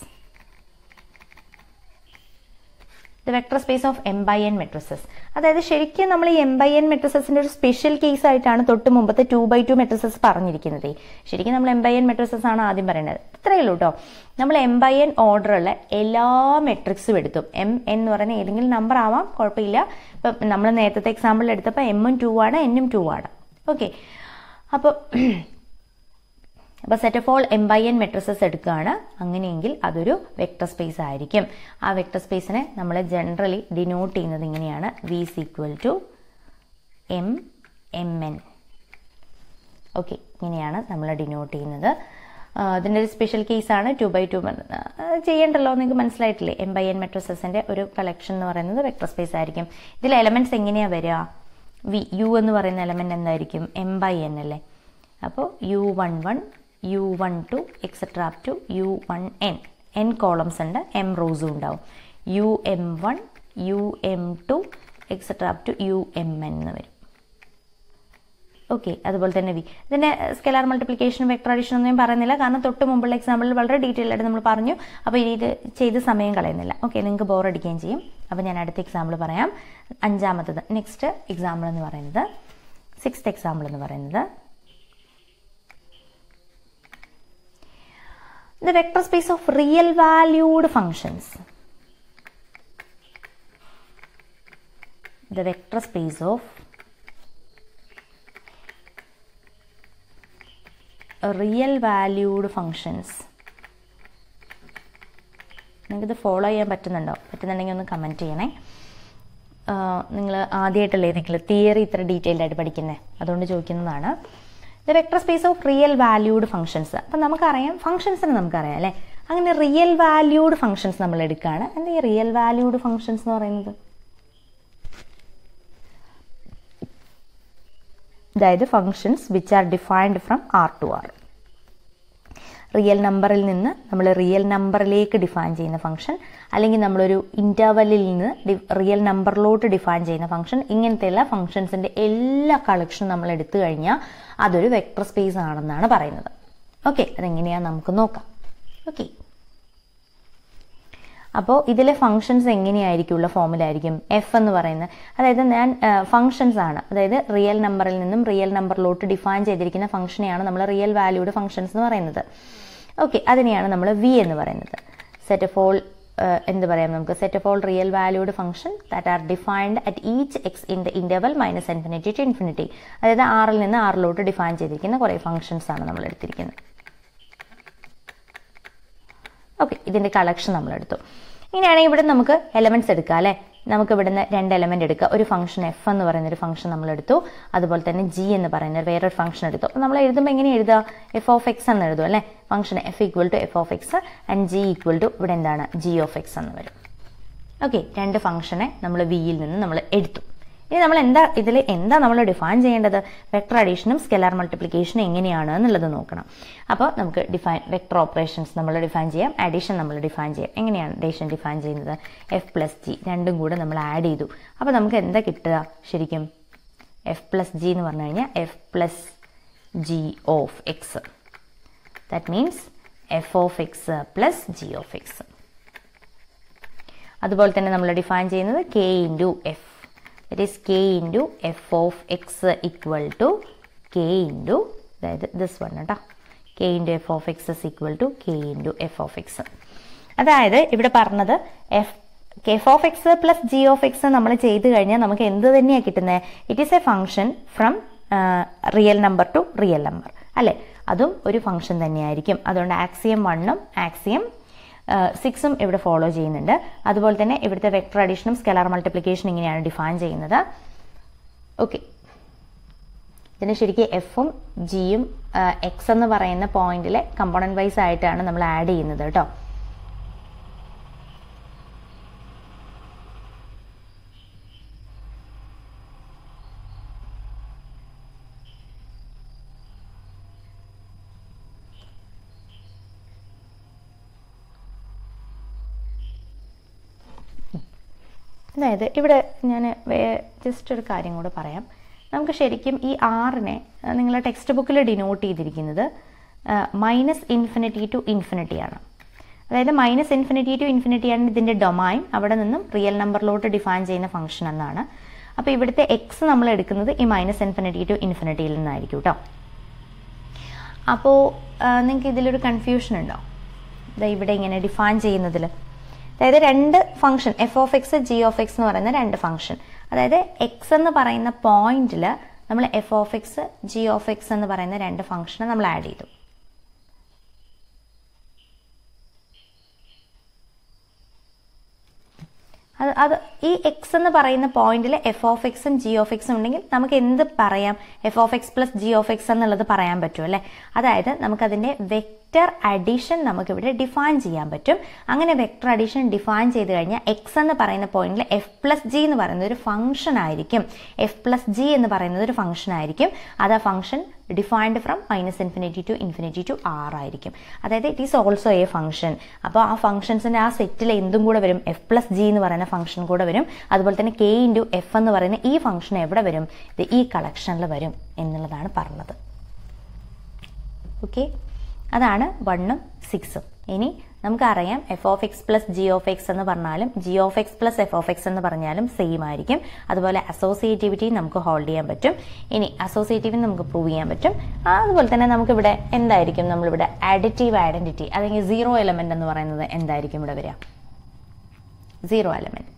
[SPEAKER 1] vector space of m by n matrices അതായത് ശരിക്കും നമ്മൾ ഈ എം ബൈ എൻ മെട്രിസസിന്റെ ഒരു സ്പെഷ്യൽ കേസ് ആയിട്ടാണ് തൊട്ട് മുമ്പത്തെ ടു ബൈ ടു മെട്രിസസ് പറഞ്ഞിരിക്കുന്നത് ശരിക്കും നമ്മൾ എം ബൈ എൻ മെട്രിസസ് ആണ് ആദ്യം പറയുന്നത് ഇത്രയേ ഉള്ളൂ കേട്ടോ നമ്മൾ എം ബൈ എൻ ഓർഡർ ഉള്ള എല്ലാ മെട്രിക്സും എടുത്തു എം എന്ന് പറയുന്ന ഏതെങ്കിലും നമ്പർ ആവാം കുഴപ്പമില്ല ഇപ്പം നമ്മൾ നേരത്തെ എക്സാമ്പിൾ എടുത്തപ്പോൾ എമ്മും ടു ആണ് എന്നും ടു ആണ് ഓക്കെ അപ്പോൾ അപ്പോൾ set of all m by n matrices എടുക്കുകയാണ് അങ്ങനെയെങ്കിൽ അതൊരു വെക്ടർ സ്പേസ് ആയിരിക്കും ആ വെക്ടർ സ്പേസിനെ നമ്മൾ ജനറലി ഡിനോട്ട് ചെയ്യുന്നത് ഇങ്ങനെയാണ് v is equal to m m n okay ഇങ്ങനെയാണ് നമ്മൾ ഡിനോട്ട് ചെയ്യുന്നത് അതിൻ്റെ ഒരു സ്പെഷ്യൽ കേസാണ് ടു ബൈ ടു ചെയ്യേണ്ടല്ലോ നിങ്ങൾക്ക് മനസ്സിലായിട്ടില്ലേ എം ബൈ എൻ മെട്രോസസിൻ്റെ ഒരു കളക്ഷൻ എന്ന് പറയുന്നത് വെക്ടർ സ്പേസ് ആയിരിക്കും ഇതിൽ എലമെൻറ്റ്സ് എങ്ങനെയാണ് വരിക വി യു എന്ന് പറയുന്ന എലമെൻറ്റ് എന്തായിരിക്കും എം ബൈ എൻ അല്ലേ അപ്പോൾ u one one u one two etcetera up to U one n n columns ഉണ്ട് എം റോസും ഉണ്ടാവും u m one u m two etcetera up to u m n എന്ന് വരും okay അതുപോലെ തന്നെ V ഇതിൻ്റെ സ്കെലാർ മൾട്ടിപ്ലിക്കേഷൻ വെക്ടർ അഡീഷൻ ഒന്നും പറയുന്നില്ല കാരണം തൊട്ട് മുമ്പുള്ള എക്സാമ്പിളിൽ വളരെ ഡീറ്റെയിൽ ആയിട്ട് നമ്മൾ പറഞ്ഞു അപ്പോൾ ഇത് ചെയ്ത് സമയം കളയുന്നില്ല ഓക്കെ നിങ്ങൾക്ക് അടിക്കുകയും ചെയ്യും അപ്പോൾ ഞാൻ അടുത്ത എക്സാമ്പിൾ പറയാം അഞ്ചാമത്തത് നെക്സ്റ്റ് എക്സാമ്പിൾ എന്ന് പറയുന്നത് സിക്സ്ത് എക്സാമ്പിൾ എന്ന് പറയുന്നത് the vector space of real valued functions. The vector space of real valued functions. നിങ്ങൾക്കിത് ഫോളോ ചെയ്യാൻ പറ്റുന്നുണ്ടോ പറ്റുന്നുണ്ടെങ്കിൽ ഒന്ന് കമൻറ്റ് ചെയ്യണേ നിങ്ങൾ ആദ്യമായിട്ടല്ലേ നിങ്ങൾ തിയറി ഇത്ര ഡീറ്റെയിൽഡായിട്ട് ആയിട്ട് പഠിക്കുന്നത് അതുകൊണ്ട് ചോദിക്കുന്നതാണ് the vector space of real valued functions അപ്പം നമുക്കറിയാം ഫംഗ്ഷൻസിന് നമുക്കറിയാം അല്ലേ അങ്ങനെ റിയൽ വാല്യൂഡ് ഫംഗ്ഷൻസ് നമ്മൾ എടുക്കുകയാണ് എന്താ ഈ റിയൽ വാല്യൂഡ് ഫംഗ്ഷൻസ് എന്ന് പറയുന്നത് അതായത് functions which are defined from R to r real നമ്പറിൽ നിന്ന് നമ്മൾ റിയൽ നമ്പറിലേക്ക് ഡിഫൈൻ ചെയ്യുന്ന ഫംഗ്ഷൻ അല്ലെങ്കിൽ നമ്മളൊരു ഇൻ്റർവലിൽ നിന്ന് റിയൽ നമ്പറിലോട്ട് ഡിഫൈൻ ചെയ്യുന്ന ഫംഗ്ഷൻ ഇങ്ങനത്തെയുള്ള ഫംഗ്ഷൻസിൻ്റെ എല്ലാ കളക്ഷനും നമ്മൾ എടുത്തു കഴിഞ്ഞാൽ അതൊരു വെക്ടർ സ്പേസ് ആണെന്നാണ് പറയുന്നത് ഓക്കെ അതെങ്ങനെയാണ് നമുക്ക് നോക്കാം ഓക്കെ അപ്പോൾ ഇതിലെ ഫങ്ഷൻസ് എങ്ങനെയായിരിക്കുള്ള ഫോമിലായിരിക്കും എഫ് എന്ന് പറയുന്നത് അതായത് ഞാൻ ഫങ്ഷൻസ് ആണ് അതായത് റിയൽ നമ്പറിൽ നിന്നും റിയൽ നമ്പറിലോട്ട് ഡിഫൈൻ ചെയ്തിരിക്കുന്ന ഫംഗ്ഷനെയാണ് നമ്മൾ റിയൽ വാല്യൂഡ് ഫങ്ഷൻസ് എന്ന് പറയുന്നത് ഓക്കെ അതിനെയാണ് നമ്മൾ വി എന്ന് പറയുന്നത് സെറ്റ് ഓഫ് ഓൾ എന്ത് പറയാം നമുക്ക് set of all real valued function that are defined at each x in the interval minus infinity to infinity അതായത് ആറിൽ നിന്ന് ആറിലോട്ട് ഡിഫൈൻ ചെയ്തിരിക്കുന്ന കുറേ ഫംഗ്ഷൻസ് ആണ് നമ്മൾ എടുത്തിരിക്കുന്നത് ഓക്കെ ഇതിന്റെ കളക്ഷൻ നമ്മൾ എടുത്തു ഇങ്ങനെയാണെങ്കിൽ ഇവിടെ നമുക്ക് എലമെന്റ്സ് എടുക്കാം അല്ലെ നമുക്ക് ഇവിടുന്ന് രണ്ട് എലമെന്റ് എടുക്കുക ഒരു ഫംഗ്ഷൻ എഫ് എന്ന് പറയുന്ന ഒരു ഫംഗ്ഷൻ നമ്മൾ എടുത്തു അതുപോലെ തന്നെ ജി എന്ന് പറയുന്ന വേറൊരു ഫംഗ്ഷൻ എടുത്തു അപ്പൊ നമ്മൾ എഴുതുമ്പോൾ എങ്ങനെ എഴുതുക എഫ് ഓഫ് എക്സ് എന്ന് എഴുതും അല്ലേ function f equal to f of x and g equal to ഇവിടെ എന്താണ് ജി ഓഫ് എക്സ് എന്ന് വരും ഓക്കെ രണ്ട് ഫംഗ്ഷനെ നമ്മൾ വിയിൽ നിന്ന് നമ്മൾ എടുത്തു ഇനി നമ്മൾ എന്താ ഇതിൽ എന്താ നമ്മൾ ഡിഫൈൻ ചെയ്യേണ്ടത് വെക്ടർ അഡീഷനും സ്കെലാർ മൾട്ടിപ്ലിക്കേഷനും എങ്ങനെയാണ് എന്നുള്ളത് നോക്കണം അപ്പോൾ നമുക്ക് ഡിഫൈൻ വെക്ടർ ഓപ്പറേഷൻസ് നമ്മൾ ഡിഫൈൻ ചെയ്യാം അഡീഷൻ നമ്മൾ ഡിഫൈൻ ചെയ്യാം എങ്ങനെയാണ് അഡീഷൻ ഡിഫൈൻ ചെയ്യുന്നത് എഫ് പ്ലസ് ജി രണ്ടും കൂടെ നമ്മൾ ആഡ് ചെയ്തു അപ്പോൾ നമുക്ക് എന്താ കിട്ടുക ശരിക്കും എഫ് പ്ലസ് ജി എന്ന് പറഞ്ഞു കഴിഞ്ഞാൽ f plus g of x that means f of x plus g of x അതുപോലെ തന്നെ നമ്മൾ ഡിഫൈൻ ചെയ്യുന്നത് k into f that is k into f of x equal to k into അതായത് this one കേട്ടോ k into f of x is equal to k into f of x അതായത് ഇവിടെ പറഞ്ഞത് f f of x plus g of x നമ്മൾ ചെയ്ത് കഴിഞ്ഞാൽ നമുക്ക് എന്ത് തന്നെയാണ് കിട്ടുന്നത് it is a function from real number to real number അല്ലേ അതും ഒരു ഫംഗ്ഷൻ തന്നെയായിരിക്കും അതുകൊണ്ട് ആക്സിയം വണ്ണും ആക്സിയം സിക്സും ഇവിടെ ഫോളോ ചെയ്യുന്നുണ്ട് അതുപോലെ തന്നെ ഇവിടുത്തെ വെക്ടർ അഡീഷനും സ്കെലാർ മൾട്ടിപ്ലിക്കേഷൻ ഇങ്ങനെയാണ് ഡിഫൈൻ ചെയ്യുന്നത് ഓക്കെ ഇതിന് ശരിക്കും എഫും ജിയും എക്സ് എന്ന് പറയുന്ന പോയിന്റിലെ കമ്പോണൻറ്റ് വൈസ് ആയിട്ടാണ് നമ്മൾ ആഡ് ചെയ്യുന്നത് കേട്ടോ അതായത് ഇവിടെ ഞാൻ ജസ്റ്റ് ഒരു കാര്യം കൂടെ പറയാം നമുക്ക് ശരിക്കും ഈ ആറിനെ നിങ്ങളുടെ ടെക്സ്റ്റ് ബുക്കിൽ ഡിനോട്ട് ചെയ്തിരിക്കുന്നത് മൈനസ് ഇൻഫിനിറ്റി ടു ഇൻഫിനിറ്റി ആണ് അതായത് മൈനസ് ഇൻഫിനിറ്റി ടു ഇൻഫിനിറ്റി ആണ് ഇതിൻ്റെ ഡൊമൈൻ അവിടെ നിന്നും റിയൽ നമ്പറിലോട്ട് ഡിഫൈൻ ചെയ്യുന്ന ഫംഗ്ഷൻ എന്നാണ് അപ്പോൾ ഇവിടുത്തെ എക്സ് നമ്മൾ എടുക്കുന്നത് ഈ മൈനസ് ഇൻഫിനിറ്റി ടു ഇൻഫിനിറ്റിയിൽ നിന്നായിരിക്കും കേട്ടോ അപ്പോൾ നിങ്ങൾക്ക് ഇതിലൊരു കൺഫ്യൂഷൻ ഉണ്ടോ ഇവിടെ ഇങ്ങനെ ഡിഫൈൻ ചെയ്യുന്നതിൽ അതായത് രണ്ട് function f of x g of x എന്ന് പറയുന്ന രണ്ട് ഫംഗ്ഷൻ അതായത് എക്സ് എന്ന് പറയുന്ന പോയിന്റിൽ നമ്മൾ f of x g of x എന്ന് പറയുന്ന രണ്ട് ഫംഗ്ഷനെ നമ്മൾ ആഡ് ചെയ്തു അത് അത് ഈ എക്സ് എന്ന് പറയുന്ന പോയിന്റിൽ എഫ് ഓഫ് എക്സും ജി ഓഫ് എക്സും ഉണ്ടെങ്കിൽ നമുക്ക് എന്ത് പറയാം f of x plus g of x എന്നുള്ളത് പറയാൻ പറ്റും അല്ലേ അതായത് നമുക്കതിൻ്റെ വെക്റ്റർ അഡീഷൻ നമുക്കിവിടെ ഡിഫൈൻ ചെയ്യാൻ പറ്റും അങ്ങനെ വെക്റ്റർ അഡീഷൻ ഡിഫൈൻ ചെയ്ത് കഴിഞ്ഞാൽ എക്സ് എന്ന് പറയുന്ന പോയിന്റിൽ എഫ് പ്ലസ് ജി എന്ന് പറയുന്ന ഒരു ഫംഗ്ഷൻ ആയിരിക്കും എഫ് പ്ലസ് ജി എന്ന് പറയുന്നത് ഒരു ഫംഗ്ഷൻ ആയിരിക്കും അത് ആ function defined from minus infinity to infinity to R ആയിരിക്കും അതായത് it is also a function അപ്പോൾ ആ ഫംഗ്ഷൻസിൻ്റെ ആ സെറ്റിൽ എന്തും കൂടെ വരും എഫ് പ്ലസ് ജി എന്ന് പറയുന്ന ഫംഗ്ഷൻ കൂടെ വരും അതുപോലെ തന്നെ കെ ഇൻറ്റു എഫ് എന്ന് പറയുന്ന ഈ ഫംഗ്ഷൻ എവിടെ വരും ഇത് ഈ കളക്ഷനിൽ വരും എന്നുള്ളതാണ് പറഞ്ഞത് ഓക്കെ അതാണ് വണ്ണും സിക്സും ഇനി നമുക്കറിയാം f of x plus g of x എന്ന് പറഞ്ഞാലും g of x plus f of x എന്ന് പറഞ്ഞാലും സെയിം ആയിരിക്കും അതുപോലെ അസോസിയേറ്റിവിറ്റി നമുക്ക് ഹോൾഡ് ചെയ്യാൻ പറ്റും ഇനി അസോസിയേറ്റീവ് നമുക്ക് പ്രൂവ് ചെയ്യാൻ പറ്റും അതുപോലെ തന്നെ നമുക്കിവിടെ എന്തായിരിക്കും നമ്മളിവിടെ അഡിറ്റീവ് ഐഡന്റിറ്റി അല്ലെങ്കിൽ സീറോ എലമെന്റ് എന്ന് പറയുന്നത് എന്തായിരിക്കും ഇവിടെ വരിക സീറോ എലമെന്റ്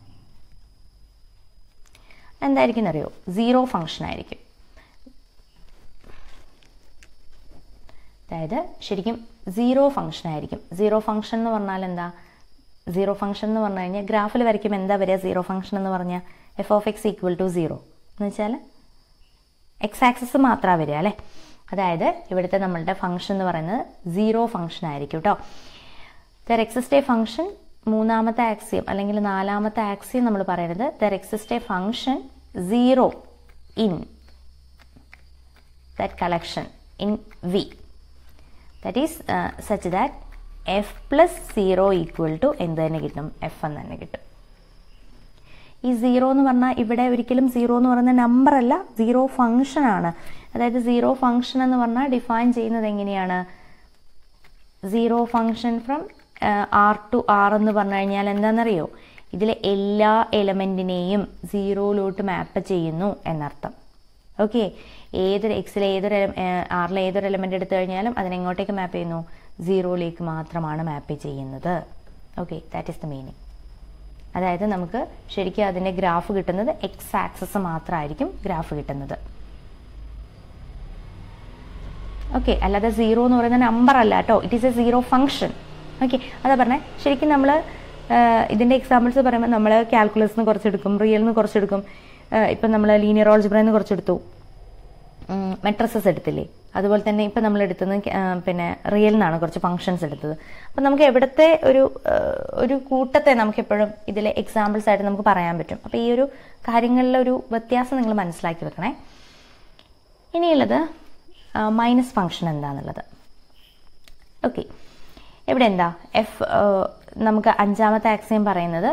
[SPEAKER 1] എന്തായിരിക്കും അറിയോ സീറോ ഫംഗ്ഷൻ ആയിരിക്കും അതായത് ശരിക്കും സീറോ ഫംഗ്ഷൻ ആയിരിക്കും സീറോ ഫംഗ്ഷൻ എന്ന് പറഞ്ഞാൽ എന്താ സീറോ ഫംഗ്ഷൻ എന്ന് പറഞ്ഞു കഴിഞ്ഞാൽ ഗ്രാഫിൽ വരയ്ക്കുമ്പോൾ എന്താ വരിക സീറോ ഫംഗ്ഷൻ എന്ന് പറഞ്ഞാൽ f of x equal to zero എന്ന് വെച്ചാൽ എക്സ് ആക്സസ് മാത്രമാണ് വരിക അല്ലേ അതായത് ഇവിടുത്തെ നമ്മളുടെ ഫംഗ്ഷൻ എന്ന് പറയുന്നത് സീറോ ഫംഗ്ഷൻ ആയിരിക്കും കേട്ടോ ദർ എക്സിസ്റ്റ് എ ഫംഗ്ഷൻ മൂന്നാമത്തെ ആക്സിയം അല്ലെങ്കിൽ നാലാമത്തെ ആക്സിയം നമ്മൾ പറയുന്നത് there exist a function zero in that collection in V that is such that f plus zero equal to എന്ത് തന്നെ കിട്ടും എഫ് എന്ന് തന്നെ കിട്ടും ഈ സീറോ എന്ന് പറഞ്ഞാൽ ഇവിടെ ഒരിക്കലും സീറോ എന്ന് പറയുന്ന നമ്പർ അല്ല സീറോ ഫങ്ഷൻ ആണ് അതായത് സീറോ ഫങ്ഷൻ എന്ന് പറഞ്ഞാൽ ഡിഫൈൻ ചെയ്യുന്നത് എങ്ങനെയാണ് zero function from R to R എന്ന് പറഞ്ഞു കഴിഞ്ഞാൽ എന്താണെന്നറിയോ ഇതിലെ എല്ലാ എലമെൻറ്റിനെയും സീറോയിലോട്ട് മാപ്പ് ചെയ്യുന്നു എന്നർത്ഥം ഓക്കെ ഏതൊരു എക്സിലെ ഏതൊരു ആറിലെ ഏതൊരു എലമെൻ്റ് എടുത്തു കഴിഞ്ഞാലും അതിനെങ്ങോട്ടേക്ക് മാപ്പ് ചെയ്യുന്നു സീറോയിലേക്ക് മാത്രമാണ് മാപ്പ് ചെയ്യുന്നത് okay that is the meaning അതായത് നമുക്ക് ശരിക്കും അതിൻ്റെ ഗ്രാഫ് കിട്ടുന്നത് എക്സ് ആക്സസ് മാത്രമായിരിക്കും ഗ്രാഫ് കിട്ടുന്നത് ഓക്കെ അല്ലാതെ സീറോ എന്ന് പറയുന്ന നമ്പർ അല്ല കേട്ടോ it is a zero function okay അതാ പറഞ്ഞേ ശരിക്കും നമ്മൾ ഇതിൻ്റെ എക്സാമ്പിൾസ് പറയുമ്പോൾ നമ്മൾ കാൽക്കുലസ് നിന്ന് കുറച്ചെടുക്കും റിയൽ നിന്ന് കുറച്ചെടുക്കും ഇപ്പം നമ്മൾ ലീനിയർ ഓൾജിബ്രയിൽ നിന്ന് കുറച്ചെടുത്തു മെട്രസസ് എടുത്തില്ലേ അതുപോലെ തന്നെ ഇപ്പം നമ്മൾ എടുത്തത് പിന്നെ റിയൽ നിന്നാണ് കുറച്ച് ഫങ്ഷൻസ് എടുത്തത് അപ്പം നമുക്ക് എവിടത്തെ ഒരു ഒരു കൂട്ടത്തെ നമുക്ക് എപ്പോഴും ഇതിലെ എക്സാമ്പിൾസ് ആയിട്ട് നമുക്ക് പറയാൻ പറ്റും അപ്പോൾ ഈ ഒരു ഒരു വ്യത്യാസം നിങ്ങൾ മനസ്സിലാക്കി വെക്കണേ ഇനിയുള്ളത് മൈനസ് ഫങ്ഷൻ എന്താണെന്നുള്ളത് ഓക്കെ ഇവിടെ എന്താ എഫ് നമുക്ക് അഞ്ചാമത്തെ ആക്സിയം പറയുന്നത്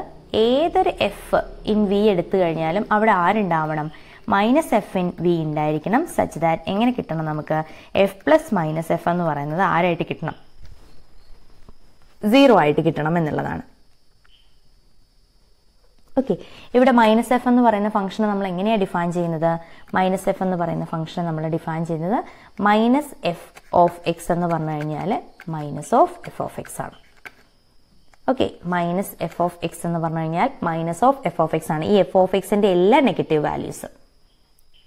[SPEAKER 1] ഏതൊരു എഫ് ഇൻ വി എടുത്തു കഴിഞ്ഞാലും അവിടെ ആരുണ്ടാവണം മൈനസ് എഫ് ഇൻ വി ഉണ്ടായിരിക്കണം സച്ച് ദാറ്റ് എങ്ങനെ കിട്ടണം നമുക്ക് എഫ് പ്ലസ് മൈനസ് എഫ് എന്ന് പറയുന്നത് ആരായിട്ട് കിട്ടണം സീറോ ആയിട്ട് കിട്ടണം എന്നുള്ളതാണ് ഓക്കെ ഇവിടെ മൈനസ് എഫ് എന്ന് പറയുന്ന ഫംഗ്ഷൻ നമ്മൾ എങ്ങനെയാണ് ഡിഫൈൻ ചെയ്യുന്നത് മൈനസ് എഫ് എന്ന് പറയുന്ന ഫംഗ്ഷൻ നമ്മൾ ഡിഫൈൻ ചെയ്യുന്നത് മൈനസ് എഫ് ഓഫ് എക്സ് എന്ന് പറഞ്ഞു കഴിഞ്ഞാൽ minus of f of x ആണ് okay minus f of x എന്ന് പറഞ്ഞു കഴിഞ്ഞാൽ minus of f of x ആണ് ഈ എഫ് ഓഫ് എക്സിന്റെ എല്ലാ നെഗറ്റീവ് വാല്യൂസും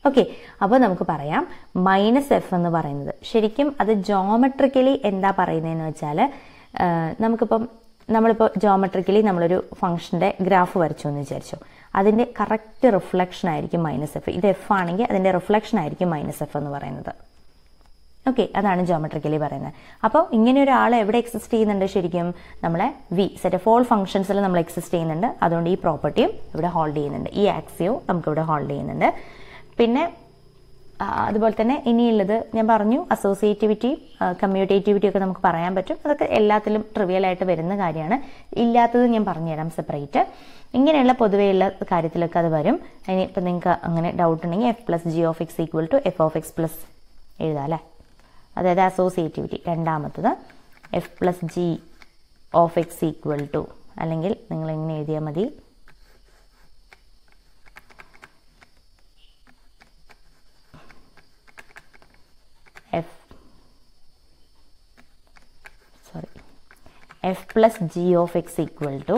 [SPEAKER 1] ഓക്കെ അപ്പോൾ നമുക്ക് പറയാം മൈനസ് എഫ് എന്ന് പറയുന്നത് ശരിക്കും അത് ജോമെട്രിക്കലി എന്താ പറയുന്നതെന്ന് വെച്ചാൽ നമുക്കിപ്പം നമ്മളിപ്പോൾ ജോമെട്രിക്കലി നമ്മളൊരു ഫംഗ്ഷൻ്റെ ഗ്രാഫ് വരച്ചു എന്ന് വിചാരിച്ചു അതിൻ്റെ കറക്റ്റ് റിഫ്ലക്ഷൻ ആയിരിക്കും മൈനസ് എഫ് ഇത് എഫ് ആണെങ്കിൽ അതിൻ്റെ റിഫ്ലക്ഷൻ ആയിരിക്കും മൈനസ് എഫ് എന്ന് പറയുന്നത് ഓക്കെ അതാണ് ജോമെട്രിക്കലി പറയുന്നത് അപ്പോൾ ഇങ്ങനെ ഒരാൾ എവിടെ എക്സിസ്റ്റ് ചെയ്യുന്നുണ്ട് ശരിക്കും നമ്മളെ വി സെറ്റ് ഓഫ് ഓൾ ഫംഗ്ഷൻസിൽ നമ്മൾ എക്സിസ്റ്റ് ചെയ്യുന്നുണ്ട് അതുകൊണ്ട് ഈ പ്രോപ്പർട്ടിയും ഇവിടെ ഹോൾഡ് ചെയ്യുന്നുണ്ട് ഈ ആക്സിയോ നമുക്കിവിടെ ഹോൾഡ് ചെയ്യുന്നുണ്ട് പിന്നെ അതുപോലെ തന്നെ ഇനിയുള്ളത് ഞാൻ പറഞ്ഞു അസോസിയേറ്റിവിറ്റി കമ്മ്യൂണിറ്റേറ്റിവിറ്റി ഒക്കെ നമുക്ക് പറയാൻ പറ്റും അതൊക്കെ എല്ലാത്തിലും ട്രിവിയൽ ആയിട്ട് വരുന്ന കാര്യമാണ് ഇല്ലാത്തത് ഞാൻ പറഞ്ഞുതരാം സെപ്പറേറ്റ് ഇങ്ങനെയുള്ള പൊതുവെയുള്ള കാര്യത്തിലൊക്കെ അത് വരും അതിന് ഇപ്പം നിങ്ങൾക്ക് അങ്ങനെ ഡൗട്ട് ഉണ്ടെങ്കിൽ f plus g of x equal to f of x plus എഴുതാം അല്ലേ അതായത് അസോസിയേറ്റിവിറ്റി രണ്ടാമത്തത് f plus g of x equal to അല്ലെങ്കിൽ നിങ്ങൾ എങ്ങനെ എഴുതിയാൽ മതി f plus g of x equal to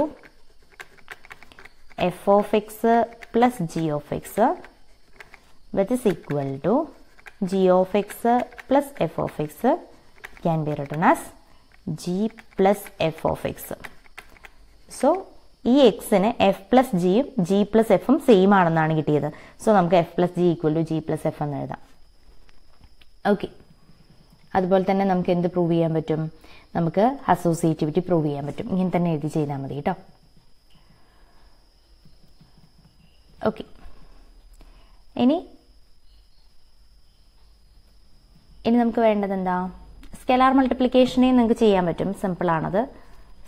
[SPEAKER 1] f of x plus g of x which is equal to g of x plus f of x can be written as g plus f of x so ഈ എക്സിന് F plus ജിയും g plus എഫും same ആണെന്നാണ് കിട്ടിയത് so നമുക്ക് f plus g equal to g plus f എന്ന് എഴുതാം okay അതുപോലെ തന്നെ നമുക്ക് എന്ത് പ്രൂവ് ചെയ്യാൻ പറ്റും നമുക്ക് അസോസിയേറ്റിവിറ്റി പ്രൂവ് ചെയ്യാൻ പറ്റും ഇങ്ങനെ തന്നെ എഴുതി ചെയ്താൽ മതി കേട്ടോ ഓക്കെ ഇനി ഇനി നമുക്ക് വേണ്ടത് എന്താ സ്കെലാർ മൾട്ടിപ്ലിക്കേഷനെ നിങ്ങൾക്ക് ചെയ്യാൻ പറ്റും സിമ്പിളാണത്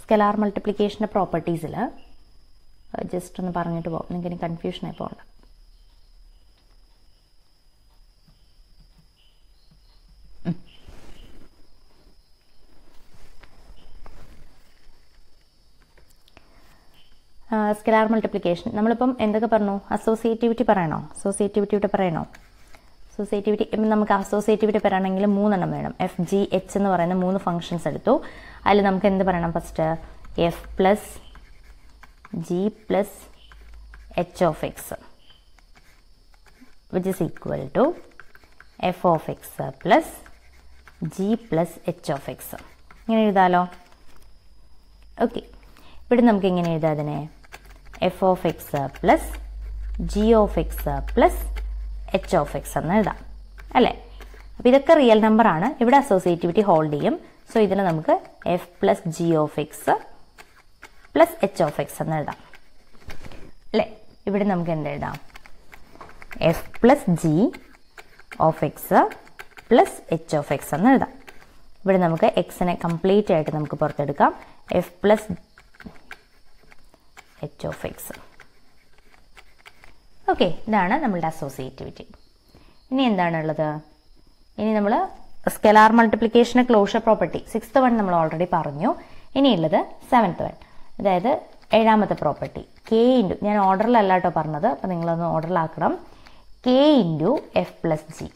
[SPEAKER 1] സ്കെലാർ മൾട്ടിപ്ലിക്കേഷൻ്റെ പ്രോപ്പർട്ടീസിൽ ജസ്റ്റ് ഒന്ന് പറഞ്ഞിട്ട് പോകും നിങ്ങൾക്ക് ഇനി കൺഫ്യൂഷനായി പോകണ്ട സ്കലാർ മൾട്ടിപ്ലിക്കേഷൻ നമ്മളിപ്പം എന്തൊക്കെ പറഞ്ഞു അസോസിയേറ്റിവിറ്റി പറയണോ അസോസിയേറ്റിവിറ്റിയുടെ പറയണോ അസോസിയേറ്റിവിറ്റി നമുക്ക് അസോസിയേറ്റിവിറ്റി പറയണമെങ്കിൽ മൂന്നെണ്ണം വേണം എഫ് ജി എച്ച് എന്ന് പറയുന്ന മൂന്ന് ഫംഗ്ഷൻസ് എടുത്തു അതിൽ നമുക്ക് എന്ത് പറയണം first f plus g plus h of x which is equal to f of x plus g plus h of x ഇങ്ങനെ എഴുതാലോ ഓക്കെ ഇവിടെ നമുക്ക് എങ്ങനെ എഴുതാം അതിനെ f of x plus g of x plus h of x എന്ന് എഴുതാം അല്ലേ അപ്പോൾ ഇതൊക്കെ റിയൽ നമ്പർ ആണ് ഇവിടെ അസോസിയേറ്റിവിറ്റി ഹോൾഡ് ചെയ്യും സോ ഇതിന് നമുക്ക് f plus g of x plus h of x എന്ന് എഴുതാം അല്ലേ ഇവിടെ നമുക്ക് എന്ത് എഴുതാം f plus g of x plus h of x എന്ന് എഴുതാം ഇവിടെ നമുക്ക് എക്സിനെ കംപ്ലീറ്റ് ആയിട്ട് നമുക്ക് പുറത്തെടുക്കാം f plus h of x okay ഇതാണ് നമ്മളുടെ അസോസിയേറ്റിവിറ്റി ഇനി എന്താണുള്ളത് ഇനി നമ്മൾ സ്കെലാർ മൾട്ടിപ്ലിക്കേഷന് ക്ലോഷർ പ്രോപ്പർട്ടി സിക്സ്ത് വൺ നമ്മൾ ഓൾറെഡി പറഞ്ഞു ഇനിയുള്ളത് സെവൻത്ത് വൺ അതായത് ഏഴാമത്തെ പ്രോപ്പർട്ടി കെ ഇൻറ്റു ഞാൻ ഓർഡറിലല്ല കേട്ടോ പറഞ്ഞത് അപ്പം നിങ്ങളൊന്ന് ഓർഡറിലാക്കണം k into f plus g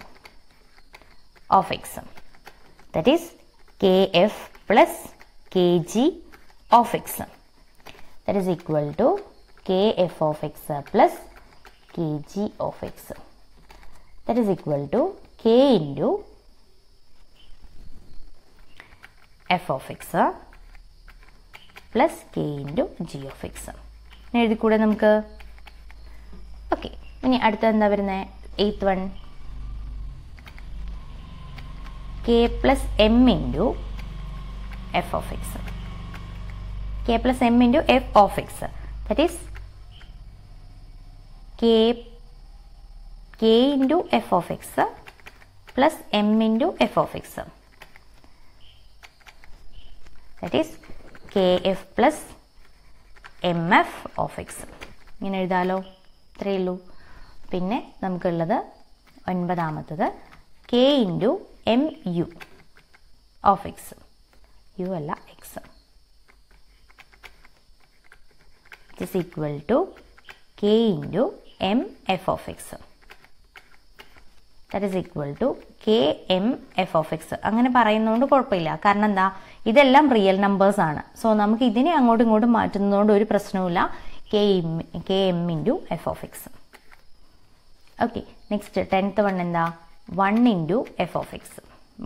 [SPEAKER 1] of x that is k f plus k g of x that is equal to kf of x plus kg of x that is equal to k into f of x plus k into g of x ഇനി എഴുതിക്കൂടെ നമുക്ക് okay ഇനി അടുത്ത എന്താ വരുന്നത് eighth one k plus m into f of x k m m f of x that That is k, k f of x plus m m f of x that That is kf plus m f of x ഇങ്ങനെ എഴുതാലോ ഇത്രയേ ഉള്ളൂ പിന്നെ നമുക്കുള്ളത് ഒൻപതാമത്തത് k into m u of x U അല്ല x is equal to k into m f of x that is equal to k m f of x അങ്ങനെ പറയുന്നതുകൊണ്ട് കുഴപ്പമില്ല കാരണം എന്താ ഇതെല്ലാം റിയൽ നമ്പേഴ്സ് ആണ് സോ നമുക്ക് ഇതിനെ അങ്ങോട്ടും ഇങ്ങോട്ടും മാറ്റുന്നതുകൊണ്ട് ഒരു പ്രശ്നവുമില്ല k m k m into f of x okay next tenth one എന്താ one into f of x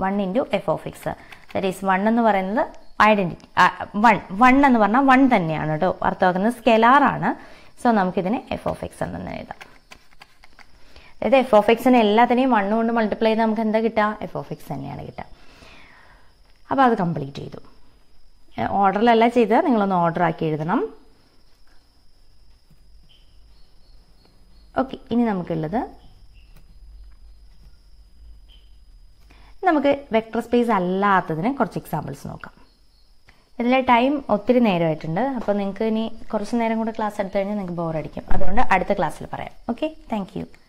[SPEAKER 1] one into f of x that is one എന്ന് പറയുന്നത് ഐഡൻറ്റിറ്റി വൺ വൺ എന്ന് പറഞ്ഞാൽ വൺ തന്നെയാണ് കേട്ടോ അർത്ഥമാക്കുന്നത് സ്കെലാറാണ് സോ നമുക്കിതിനെ എഫ് ഓഫ് എക്സ് എന്ന് എഴുതാം അതായത് എഫ് ഓഫ് എക്സിനെ എല്ലാത്തിനെയും വണ്ണ് കൊണ്ട് മൾട്ടിപ്ലൈ ചെയ്ത് നമുക്ക് എന്താ കിട്ടുക എഫ് ഓഫ് എക്സ് തന്നെയാണ് കിട്ടുക അപ്പോൾ അത് കംപ്ലീറ്റ് ചെയ്തു ഓർഡറിലല്ല ചെയ്ത് നിങ്ങളൊന്ന് ഓർഡർ ആക്കി എഴുതണം ഓക്കെ ഇനി നമുക്കുള്ളത് നമുക്ക് വെക്ടർ സ്പേസ് അല്ലാത്തതിന് കുറച്ച് എക്സാമ്പിൾസ് നോക്കാം ഇതിലെ ടൈം ഒത്തിരി നേരമായിട്ടുണ്ട് അപ്പോൾ നിങ്ങൾക്ക് ഇനി കുറച്ച് നേരം കൂടെ ക്ലാസ് എടുത്തു കഴിഞ്ഞാൽ നിങ്ങൾക്ക് ബോറടിക്കും അതുകൊണ്ട് അടുത്ത ക്ലാസ്സിൽ പറയാം ഓക്കെ താങ്ക്